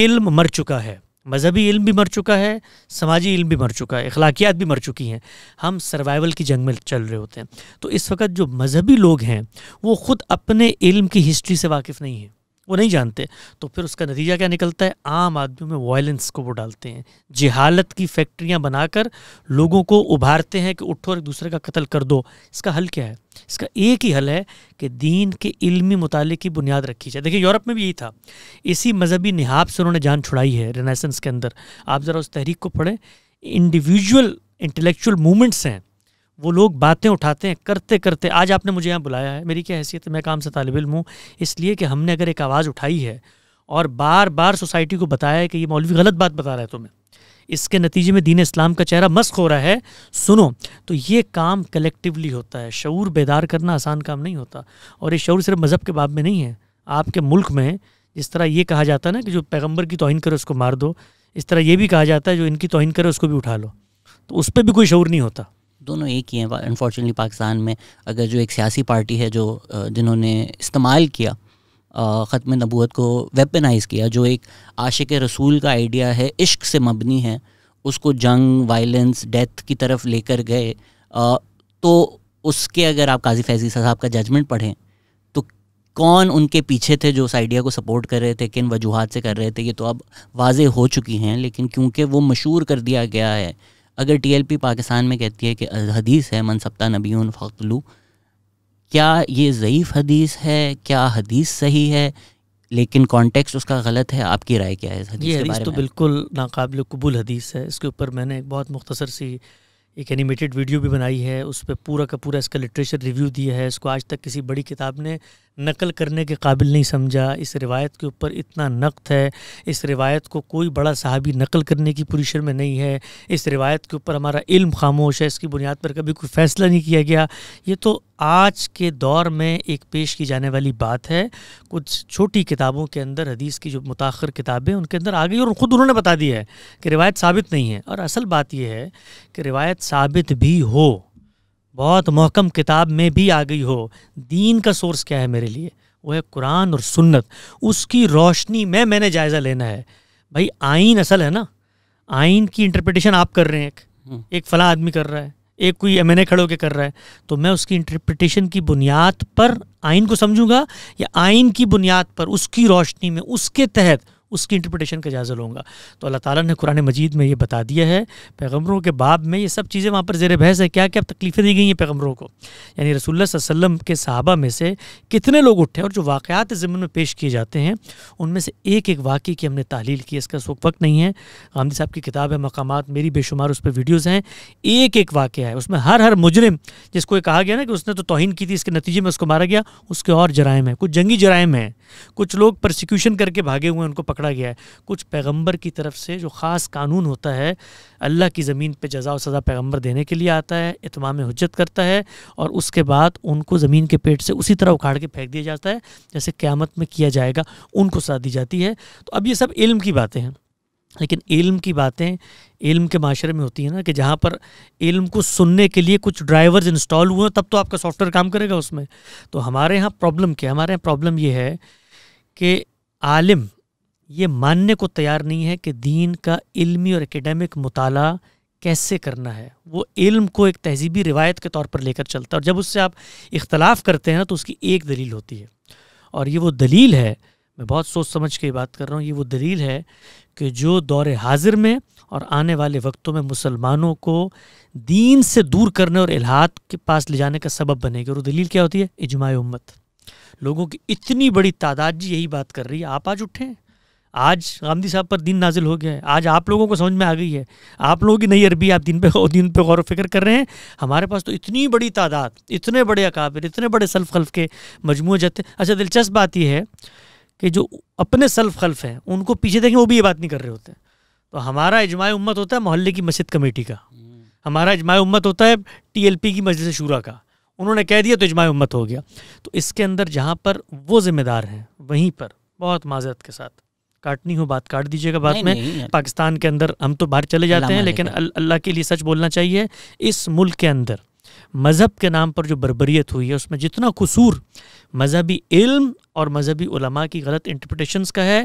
इल्म मर चुका है मजहबी इल्म भी मर चुका है समाजी इल्म भी मर चुका है अखलाकियात भी मर चुकी हैं हम सर्वाइवल की जंग में चल रहे होते हैं तो इस वक्त जो मजहबी लोग हैं वो ख़ुद अपने इल्म की हिस्ट्री से वाकिफ़ नहीं हैं वो नहीं जानते तो फिर उसका नतीजा क्या निकलता है आम आदमी में वायलेंस को वो डालते हैं जिहालत की फैक्ट्रियाँ बनाकर लोगों को उभारते हैं कि उठो और एक दूसरे का कत्ल कर दो इसका हल क्या है इसका एक ही हल है कि दीन के इल्मी मुताले की बुनियाद रखी जाए देखिए यूरोप में भी यही था इसी मजहबी नहाब से उन्होंने जान छुड़ाई है रेनेसेंस के अंदर आप ज़रा उस तहरीक को पढ़ें इंडिविजुअल इंटेलेक्चुअल मूवमेंट्स हैं वो लोग बातें उठाते हैं करते करते आज आपने मुझे यहाँ बुलाया है मेरी क्या हैसियत है मैं काम से तालब इम हूँ इसलिए कि हमने अगर एक आवाज़ उठाई है और बार बार सोसाइटी को बताया है कि ये मौलवी गलत बात बता रहा है तुम्हें इसके नतीजे में दीन इस्लाम का चेहरा मस्क हो रहा है सुनो तो ये काम कलेक्टिवली होता है शूर बेदार करना आसान काम नहीं होता और ये शूर सिर्फ मज़हब के बाब में नहीं है आपके मुल्क में जिस तरह ये कहा जाता है ना कि जो पैगम्बर की तोहन करे उसको मार दो इस तरह ये भी कहा जाता है जो इनकी तोहन करे उसको भी उठा लो तो उस पर भी कोई शूर नहीं होता दोनों एक ही हैं अनफॉर्चुनेटली पाकिस्तान में अगर जो एक सियासी पार्टी है जो जिन्होंने इस्तेमाल किया ख़त्म नबूत को वेपनाइज़ किया जो एक आशिक रसूल का आइडिया है इश्क से मबनी है उसको जंग वायलेंस डेथ की तरफ लेकर गए तो उसके अगर आप काजी फैजी साहब का जजमेंट पढ़ें तो कौन उनके पीछे थे जो उस आइडिया को सपोर्ट कर रहे थे किन वजूहत से कर रहे थे ये तो अब वाज हो चुकी हैं लेकिन क्योंकि वो मशहूर कर दिया गया है अगर पी पाकिस्तान में कहती है कि हदीस है मनसप्ता नबीन फ़लू क्या ये ज़यीफ़ हदीस है क्या हदीस सही है लेकिन कॉन्टेक्स्ट उसका गलत है आपकी राय क्या है हदीस ये हदीस तो बिल्कुल नाकबिल कबूल हदीस है इसके ऊपर मैंने एक बहुत मुख्तसर सी एक एनिमेटेड वीडियो भी बनाई है उस पर पूरा का पूरा इसका लिटरेचर रिव्यू दिया है इसको आज तक किसी बड़ी किताब ने नकल करने के काबिल नहीं समझा इस रिवायत के ऊपर इतना नक्त है इस रिवायत को कोई बड़ा साहबी नकल करने की पोजिशन में नहीं है इस रिवायत के ऊपर हमारा इल्म खामोश है इसकी बुनियाद पर कभी कोई फ़ैसला नहीं किया गया ये तो आज के दौर में एक पेश की जाने वाली बात है कुछ छोटी किताबों के अंदर हदीस की जो मुताखर किताबें उनके अंदर आ गई और ख़ुद उन्होंने बता दिया है कि रिवायत साबित नहीं है और असल बात यह है कि रिवायत साबित भी हो बहुत मोहकम किताब में भी आ गई हो दीन का सोर्स क्या है मेरे लिए वो है कुरान और सुन्नत उसकी रोशनी में मैंने जायज़ा लेना है भाई आइन असल है ना आइन की इंटरप्रिटेशन आप कर रहे हैं एक हम्म। एक फला आदमी कर रहा है एक कोई एम एन ए खड़ो के कर रहा है तो मैं उसकी इंटरप्रिटेशन की बुनियाद पर आइन को समझूंगा या आइन की बुनियाद पर उसकी रोशनी में उसके तहत उसकी इंटरप्रटेशन का जायज़ा लूँगा तो अल्लाह ताला ने कुरान मजीद में ये बता दिया है पैगम्बरों के बाब में ये सब चीज़ें वहाँ पर जेर बहस है क्या क्या तकलीफ़ें दी गई हैं पैगम्बरों को यानी रसोल्ला वसम के सहाबा में से कितने लोग उठे और जो वाक़ात ज़मन में पेश किए जाते हैं उनमें से एक एक वाक़ की हमने तहलील की इसका सुख वक्त नहीं है गांधी साहब की किताब है मकाम मेरी बेशुमार उस पर वीडियोज़ हैं एक एक वाक़ है उसमें हर हर मुजरम जिसको ये कहा गया ना कि उसने तो तोहन की थी इसके नतीजे में उसको मारा गया उसके और जराइम है कुछ जंगी जराइम हैं कुछ लोग प्रोसिक्यूशन करके भागे हुए हैं उनको पकड़ पकड़ा गया है कुछ पैगंबर की तरफ से जो ख़ास कानून होता है अल्लाह की ज़मीन पे जजा और सज़ा पैगंबर देने के लिए आता है इतमाम हजत करता है और उसके बाद उनको ज़मीन के पेट से उसी तरह उखाड़ के फेंक दिया जाता है जैसे क़्यामत में किया जाएगा उनको सज़ा दी जाती है तो अब ये सब इल्म की बातें हैं लेकिन इल्म की बातें इल्म के माशरे में होती है ना कि जहाँ पर इल्म को सुनने के लिए कुछ ड्राइवर्स इंस्टॉल हुए हैं तब तो आपका सॉफ्टवेयर काम करेगा उसमें तो हमारे यहाँ प्रॉब्लम क्या है हमारे यहाँ प्रॉब्लम यह है कि आलिम ये मानने को तैयार नहीं है कि दीन का इल्मी और एकेडमिक मताल कैसे करना है वो इल्म को एक तहजीबी रिवायत के तौर पर लेकर चलता है और जब उससे आप इख्तलाफ करते हैं ना तो उसकी एक दलील होती है और ये वो दलील है मैं बहुत सोच समझ के बात कर रहा हूँ ये वो दलील है कि जो दौर हाजिर में और आने वाले वक्तों में मुसलमानों को दीन से दूर करने और इलाहात के पास ले जाने का सबब बनेगी और वो दलील क्या होती है इजमाय उम्मत लोगों की इतनी बड़ी तादाद जी यही बात कर रही है आप आज उठें आज गांधी साहब पर दिन नाजिल हो गया है आज आप लोगों को समझ में आ गई है आप लोगों की नई अरबी आप दिन पे दिन पे गौर फिक्र कर रहे हैं हमारे पास तो इतनी बड़ी तादाद इतने बड़े अकाबिर इतने बड़े सल्फ खल्फ के मजमू जाते अच्छा दिलचस्प बात यह है कि जो अपने सल्फ खल्फ हैं उनको पीछे देखें वो भी ये बात नहीं कर रहे होते तो हमारा इजमाय उम्मत होता है मोहल्ले की मस्जिद कमेटी का हमारा इजमाय उम्मत होता है टीएलपी की मस्जिद शूरा का उन्होंने कह दिया तो इजमाय उम्मत हो गया तो इसके अंदर जहाँ पर वो ज़िम्मेदार हैं वहीं पर बहुत माजरत के साथ काटनी हो बात काट दीजिएगा बाद में पाकिस्तान के अंदर हम तो बाहर चले जाते हैं लेकिन अल्लाह के लिए सच बोलना चाहिए इस मुल्क के अंदर मज़हब के नाम पर जो बरबरीत हुई है उसमें जितना कसूर मजहबी इल्म और मजहबी उलमा की गलत इंटरप्रटेशन का है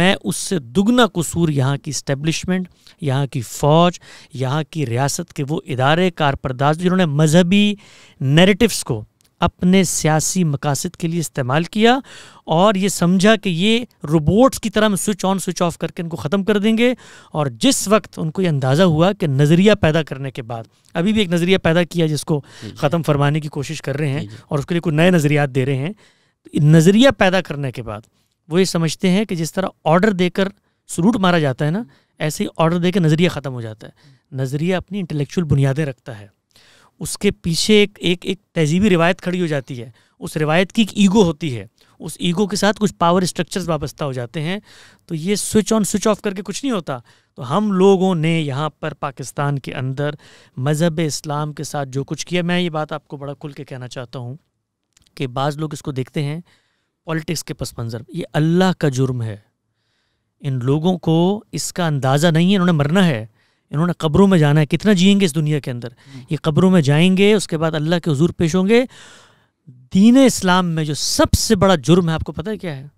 मैं उससे दुगना कसूर यहाँ की इस्टेब्लिशमेंट यहाँ की फ़ौज यहाँ की रियासत के वो इदारे कारपरदाज जिन्होंने मजहबी नेरेटिवस को अपने सियासी मकासद के लिए इस्तेमाल किया और ये समझा कि ये रोबोट्स की तरह हम स्विच ऑन स्विच ऑफ करके इनको ख़त्म कर देंगे और जिस वक्त उनको ये अंदाज़ा हुआ कि नज़रिया पैदा करने के बाद अभी भी एक नज़रिया पैदा किया जिसको ख़त्म फरमाने की कोशिश कर रहे हैं और उसके लिए कुछ नए नज़रियात दे रहे हैं तो नज़रिया पैदा करने के बाद वो ये समझते हैं कि जिस तरह ऑर्डर देकर सलूट मारा जाता है ना ऐसे ही ऑर्डर देकर नज़रिया ख़त्म हो जाता है नज़रिया अपनी इंटेलेक्चुअल बुनियादें रखता है उसके पीछे एक एक एक तहजीबी रिवायत खड़ी हो जाती है उस रिवायत की एक ईगो होती है उस ईगो के साथ कुछ पावर स्ट्रक्चर्स वाबस्ता हो जाते हैं तो ये स्विच ऑन स्विच ऑफ करके कुछ नहीं होता तो हम लोगों ने यहाँ पर पाकिस्तान के अंदर मज़हब इस्लाम के साथ जो कुछ किया मैं ये बात आपको बड़ा खुल के कहना चाहता हूँ कि बाज़ लोग इसको देखते हैं पॉलिटिक्स के पस मंज़र ये अल्लाह का जुर्म है इन लोगों को इसका अंदाज़ा नहीं है इन्होंने मरना है इन्होंने कब्रों में जाना है कितना जियेंगे इस दुनिया के अंदर हम्म। ये कब्रों में जाएंगे उसके बाद अल्लाह के हजूर पेश होंगे दीन इस्लाम में जो सबसे बड़ा जुर्म है आपको पता है क्या है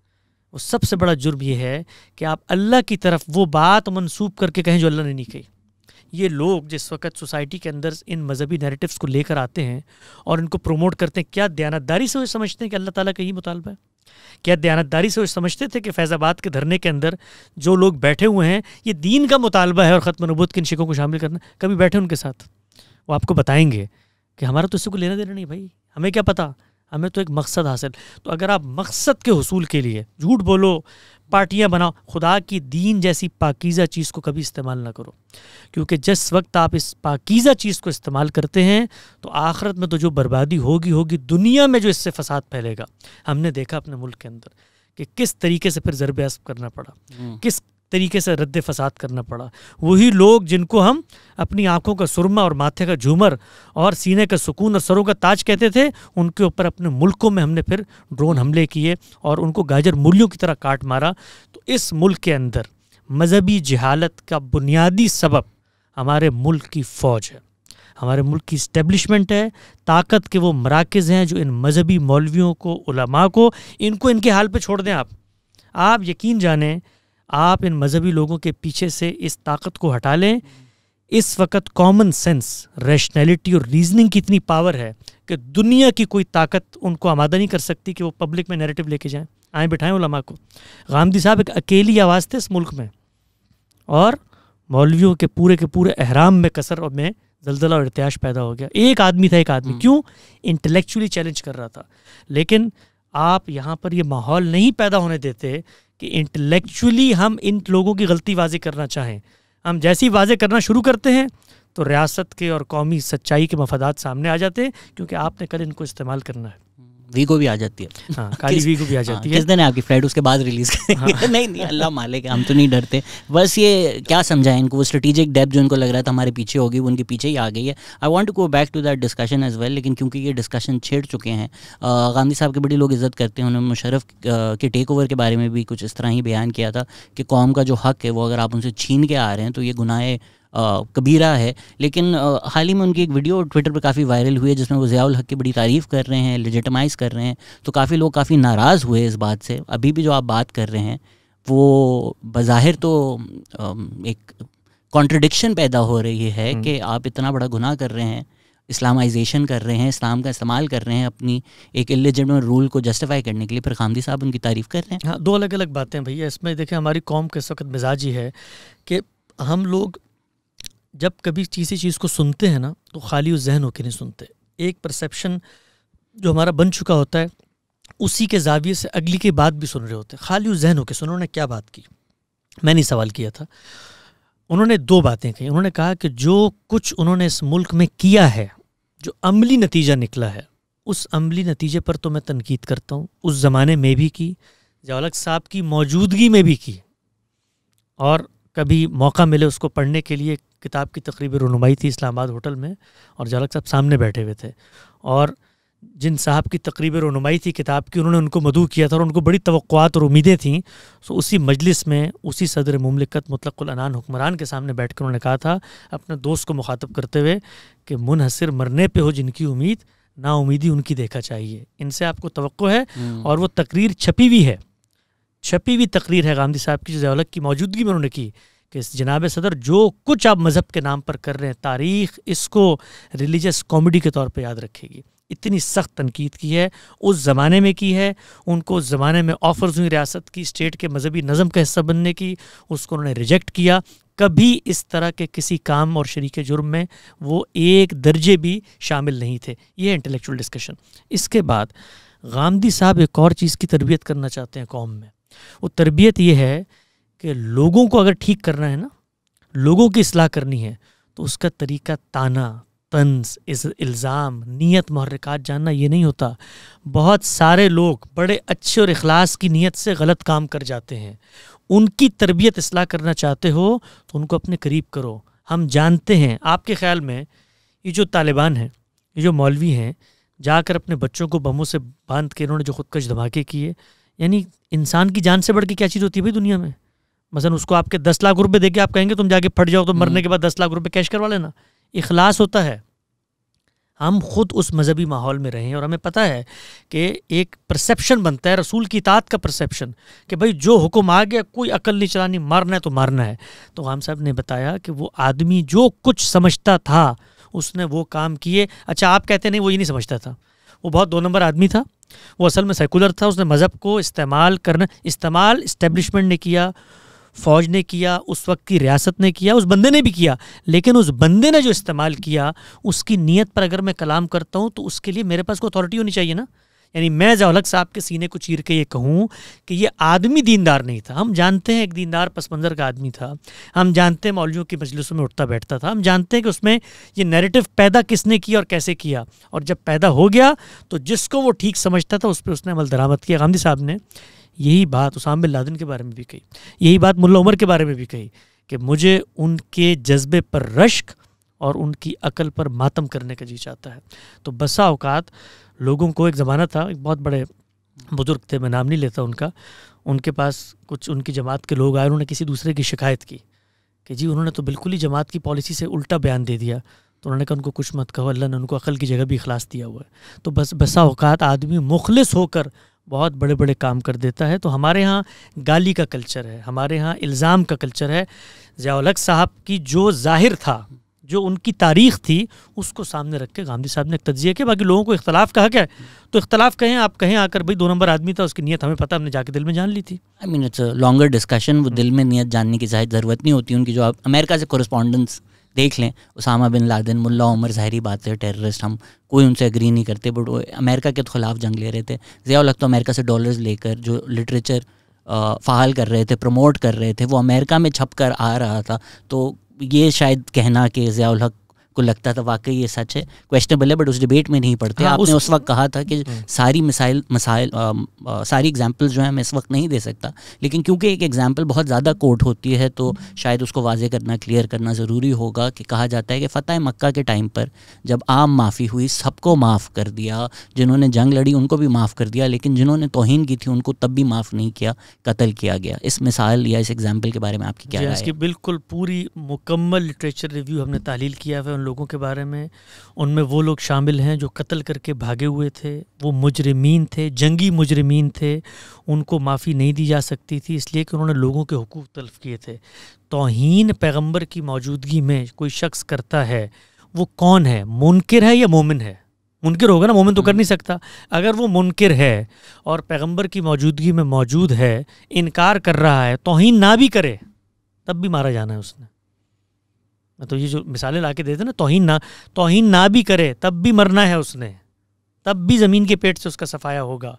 वो सबसे बड़ा जुर्म ये है कि आप अल्लाह की तरफ वो बात मनसूब करके कहें जो अल्लाह ने नहीं कही ये लोग जिस वक्त सोसाइटी के अंदर इन मजहबी नैरेटिव्स को लेकर आते हैं और इनको प्रमोट करते हैं क्या दयानतदारी से समझते हैं कि अल्लाह ताला का ही मुतालबा है क्या दयानतदारी से वो समझते थे कि फैज़ाबाद के धरने के अंदर जो लोग बैठे हुए हैं ये दीन का मुतालबा है और ख़त्म नबूत के इन शिकों को शामिल करना कभी बैठे उनके साथ वो आपको बताएंगे कि हमारा तो इससे को लेना देना नहीं भाई हमें क्या पता हमें तो एक मकसद हासिल तो अगर आप मकसद के हसूल के लिए झूठ बोलो पार्टियाँ बनाओ खुदा की दीन जैसी पाकीज़ा चीज़ को कभी इस्तेमाल ना करो क्योंकि जिस वक्त आप इस पाकिज़ा चीज़ को इस्तेमाल करते हैं तो आखिरत में तो जो बर्बादी होगी होगी दुनिया में जो इससे फसाद फैलेगा हमने देखा अपने मुल्क के अंदर कि किस तरीके से फिर ज़रब करना पड़ा हम्म। किस तरीके से रद्द फसाद करना पड़ा वही लोग जिनको हम अपनी आंखों का सुरमा और माथे का झूमर और सीने का सुकून और सरों का ताज कहते थे उनके ऊपर अपने मुल्कों में हमने फिर ड्रोन हमले किए और उनको गाजर मूल्यों की तरह काट मारा तो इस मुल्क के अंदर मजहबी जहालत का बुनियादी सबब हमारे मुल्क की फ़ौज है हमारे मुल्क की इस्टेब्लिशमेंट है ताकत के वो मराकज़ हैं जो इन मजहबी मौलवियों को उलमा को इनको इनके हाल पर छोड़ दें आप आप यकीन जानें आप इन मजहबी लोगों के पीछे से इस ताकत को हटा लें इस वक्त कॉमन सेंस रैशनैलिटी और रीजनिंग की इतनी पावर है कि दुनिया की कोई ताकत उनको आमादा नहीं कर सकती कि वो पब्लिक में नैरेटिव लेके जाएं आए बिठाएं उलमा को गांधी साहब एक अकेली आवाज़ थे इस मुल्क में और मौलवियों के पूरे के पूरे अहराम में कसर और में जलजला और इतिहास पैदा हो गया एक आदमी था एक आदमी हम्म। क्यों इंटेलेक्चुअली चैलेंज कर रहा था लेकिन आप यहाँ पर ये माहौल नहीं पैदा होने देते कि इंटेलेक्चुअली हम इन लोगों की गलती वाजे करना चाहें हम जैसी वाजे करना शुरू करते हैं तो रियासत के और कौमी सच्चाई के मफादात सामने आ जाते हैं क्योंकि आपने कल इनको इस्तेमाल करना है वीगो भी आ जाती है हाँ, काली वीगो भी आ हाँ, जाती है किस दिन है आपकी फ्लाइट उसके बाद रिलीज हाँ। नहीं नहीं अल्लाह मालिक हम तो नहीं डरते बस ये क्या समझा है इनको वो स्ट्रेटेजिक डेप जो इनको लग रहा था तो हमारे पीछे होगी वो उनके पीछे ही आ गई है I want to go back to that discussion as well लेकिन क्योंकि ये डिस्कशन छेड़ चुके हैं गांधी साहब के बड़ी लोग इज्जत करते हैं उन्होंने मुशरफ के टेक ओवर के बारे में भी कुछ इस तरह ही बयान किया था कि कौम का जो हक है वो अगर आप उनसे छीन के आ रहे हैं तो ये गुनाह कबीरा है लेकिन हाल ही में उनकी एक वीडियो ट्विटर पर काफ़ी वायरल हुई है जिसमें वो ज़ियाउल हक की बड़ी तारीफ़ कर रहे हैं लिजिटमाइज़ कर रहे हैं तो काफ़ी लोग काफ़ी नाराज़ हुए इस बात से अभी भी जो आप बात कर रहे हैं वो बज़ाहिर तो एक कॉन्ट्रडिक्शन पैदा हो रही है हम्म। कि आप इतना बड़ा गुनाह कर रहे हैं इस्लामाइजेशन कर रहे हैं इस्लाम का इस्तेमाल कर रहे हैं अपनी एक इलिजिबल रूल को जस्टिफाई करने के लिए फिर खामदी साहब उनकी तारीफ़ कर रहे हैं हाँ दो अलग अलग बातें भैया इसमें देखें हमारी कौम के इस वक्त मिजाज ही है कि हम लोग जब कभी किसी चीज़ को सुनते हैं ना तो खाली उस जहन होकर नहीं सुनते एक परसेप्शन जो हमारा बन चुका होता है उसी के जाविये से अगली की बात भी सुन रहे होते हैं खाली उस जहन होकर सुन उन्होंने क्या बात की मैंने सवाल किया था उन्होंने दो बातें कही उन्होंने कहा कि जो कुछ उन्होंने इस मुल्क में किया है जो अमली नतीजा निकला है उस अमली नतीजे पर तो मैं तनकीद करता हूँ उस ज़माने में भी की जवालक साहब की मौजूदगी में भी की और कभी मौका मिले उसको पढ़ने के लिए किताब की तकरीब रनुमाई थी इस्लामाबाद होटल में और जालक साहब सामने बैठे हुए थे और जिन साहब की तकरीब रनुमाई थी किताब की उन्होंने उनको मदू किया था और उनको बड़ी तवक़ात और उम्मीदें थीं सो उसी मजलिस में उसी सदर ममलिकत मतलकान हुक्मरान के सामने बैठ कर उन्होंने कहा था अपने दोस्त को मुखातब करते हुए कि मुनहसर मरने पर हो जिनकी उम्मीद ना उम्मीदी उनकी देखा चाहिए इनसे आपको तो है हम्म। और वो तकरीर छपी हुई है छपी हुई तकरीर है गांधी साहब की जो जयालक की मौजूदगी में उन्होंने की कि जनाब सदर जो कुछ आप मज़हब के नाम पर कर रहे हैं तारीख इसको रिलीजियस कॉमेडी के तौर पर याद रखेगी इतनी सख्त तनकीद की है उस ज़माने में की है उनको उस ज़माने में ऑफर्स हुई रियासत की स्टेट के मजहबी नज़म का हिस्सा बनने की उसको उन्होंने रिजेक्ट किया कभी इस तरह के किसी काम और शरीक जुर्म में वो एक दर्जे भी शामिल नहीं थे ये इंटेलेक्चुअल डिस्कशन इसके बाद गांधी साहब एक और चीज़ की तरबियत करना चाहते हैं कौम में वो तरबियत ये है कि लोगों को अगर ठीक करना है ना लोगों की असलाह करनी है तो उसका तरीका ताना तंज इस इल्ज़ाम नीयत महरिकात जानना ये नहीं होता बहुत सारे लोग बड़े अच्छे और अखलास की नीयत से गलत काम कर जाते हैं उनकी तरबियत असलाह करना चाहते हो तो उनको अपने करीब करो हम जानते हैं आपके ख्याल में ये जो तालिबान हैं ये जो मौलवी हैं जाकर अपने बच्चों को बमों से बांध के इन्होंने जो खुदकश धमाके किए यानी इंसान की जान से बढ़ के क्या चीज़ होती है भाई दुनिया में मसलन उसको आपके दस लाख रुपए देके आप कहेंगे तुम जाके फट जाओ तो मरने के हम्म। बाद दस लाख रुपए कैश करवा लेना इखलास होता है हम खुद उस मज़हबी माहौल में रहें और हमें पता है कि एक परसेप्शन बनता है रसूल की तात का परसेप्शन कि भाई जो हुक्म आ गया कोई अकल नहीं चलानी मारना है तो मारना है तो हम साहब ने बताया कि वो आदमी जो कुछ समझता था उसने वो काम किए अच्छा आप कहते नहीं वो ये नहीं समझता था वो बहुत दो नंबर आदमी था वो असल में सेकुलर था उसने मज़हब को इस्तेमाल करना इस्तेमाल इस्टेब्लिशमेंट ने किया फ़ौज ने किया उस वक्त की रियासत ने किया उस बंदे ने भी किया लेकिन उस बंदे ने जो इस्तेमाल किया उसकी नीयत पर अगर मैं कलाम करता हूँ तो उसके लिए मेरे पास कोई अथॉरिटी होनी चाहिए ना यानी मैं जवलक साहब के सीने को चीर के ये कहूँ कि ये आदमी दीनदार नहीं था हम जानते हैं एक दीनदार पस मंज़र का आदमी था हम जानते हैं मौलियों की मजलिसों में उठता बैठता था हम जानते हैं कि उसमें ये नैरेटिव पैदा किसने किया और कैसे किया और जब पैदा हो गया तो जिसको वो ठीक समझता था उस पर उसने अमल दरामद किया गांधी साहब ने यही बात उसाम बिन लादन के बारे में भी कही यही बात मुल्ला उमर के बारे में भी कही कि मुझे उनके जज्बे पर रश्क और उनकी अकल पर मातम करने का जी चाहता है तो बसा अवकात लोगों को एक ज़माना था एक बहुत बड़े बुज़ुर्ग थे मैं नाम नहीं लेता उनका उनके पास कुछ उनकी जमात के लोग आए उन्होंने किसी दूसरे की शिकायत की कि जी उन्होंने तो बिल्कुल ही जमात की पॉलिसी से उल्टा बयान दे दिया तो उन्होंने कहा उनको कुछ मत कहो अल्लाह ने उनको अकल की जगह भी अखलास दिया हुआ है तो बस बसा अवकात आदमी मुखलिस होकर बहुत बड़े बड़े काम कर देता है तो हमारे यहाँ गाली का कल्चर है हमारे यहाँ इल्ज़ाम का कल्चर है जयालग साहब की जो जाहिर था जो उनकी तारीख थी उसको सामने रख के गांधी साहब ने तजिया किया बाकी लोगों को इख्तलाफ कहा गया तो इख्तलाफ कहें आप कहें आकर भाई दो नंबर आदमी था उसकी नीयत हमें पता हमने जाके दिल में जान ली थी I mean it's longer discussion वो हम्म। दिल में नीयत जानने की जाहिर ज़रूरत नहीं होती उनकी जो आप अमेरिका से कोरस्पॉन्डेंस देख लें Osama bin Laden Mulla Omar Zawahiri बात है टेररिस्ट हम कोई उनसे अग्री नहीं करते बट वो अमेरिका के तो खिलाफ जंग ले रहे थे ज़्यादा तो अमेरिका से डॉलर्स लेकर जो लिटरेचर फ़ाल कर रहे थे प्रमोट कर रहे थे वो अमेरिका में छप कर आ रहा था तो ये शायद कहना कि ज़ियाल हक को लगता था वाकई ये सच है क्वेश्चनेबल है बट उस डिबेट में नहीं पढ़ते हाँ, आपने उस, उस वक्त कहा था कि हम्म। सारी मिसाइल मिसाइल सारी एग्जाम्पल जो है मैं इस वक्त नहीं दे सकता लेकिन क्योंकि एक एग्जाम्पल बहुत ज़्यादा कोर्ट होती है तो शायद उसको वाजे करना क्लियर करना ज़रूरी होगा कि कहा जाता है कि फ़तेह मक्का के टाइम पर जब आम माफ़ी हुई सबको माफ़ कर दिया जिन्होंने जंग लड़ी उनको भी माफ़ कर दिया लेकिन जिन्होंने तोहन की थी उनको तब भी माफ़ नहीं किया कत्ल किया गया इस मिसाल या इस एग्जाम्पल के बारे में आपकी क्या बिल्कुल पूरी मुकम्मल लिटरेचर रिव्यू हमने तालील किया है लोगों के बारे में उनमें वो लोग शामिल हैं जो कत्ल करके भागे हुए थे वो मुजरमीन थे जंगी मुजरमीन थे उनको माफ़ी नहीं दी जा सकती थी इसलिए कि उन्होंने लोगों के हकूक़ तलफ़ किए थे तोहन पैगम्बर की मौजूदगी में कोई शख्स करता है वो कौन है मुनकर है या मोमिन है मुनकर होगा ना मोमिन तो कर हम्म। नहीं सकता अगर वो मुनकर है और पैगंबर की मौजूदगी में मौजूद है इनकार कर रहा है तोहन ना भी करे तब भी मारा जाना है उसने तो ये जो मिसालें ला के देते ना तोहन ना तोहन ना भी करे तब भी मरना है उसने तब भी ज़मीन के पेट से उसका सफाया होगा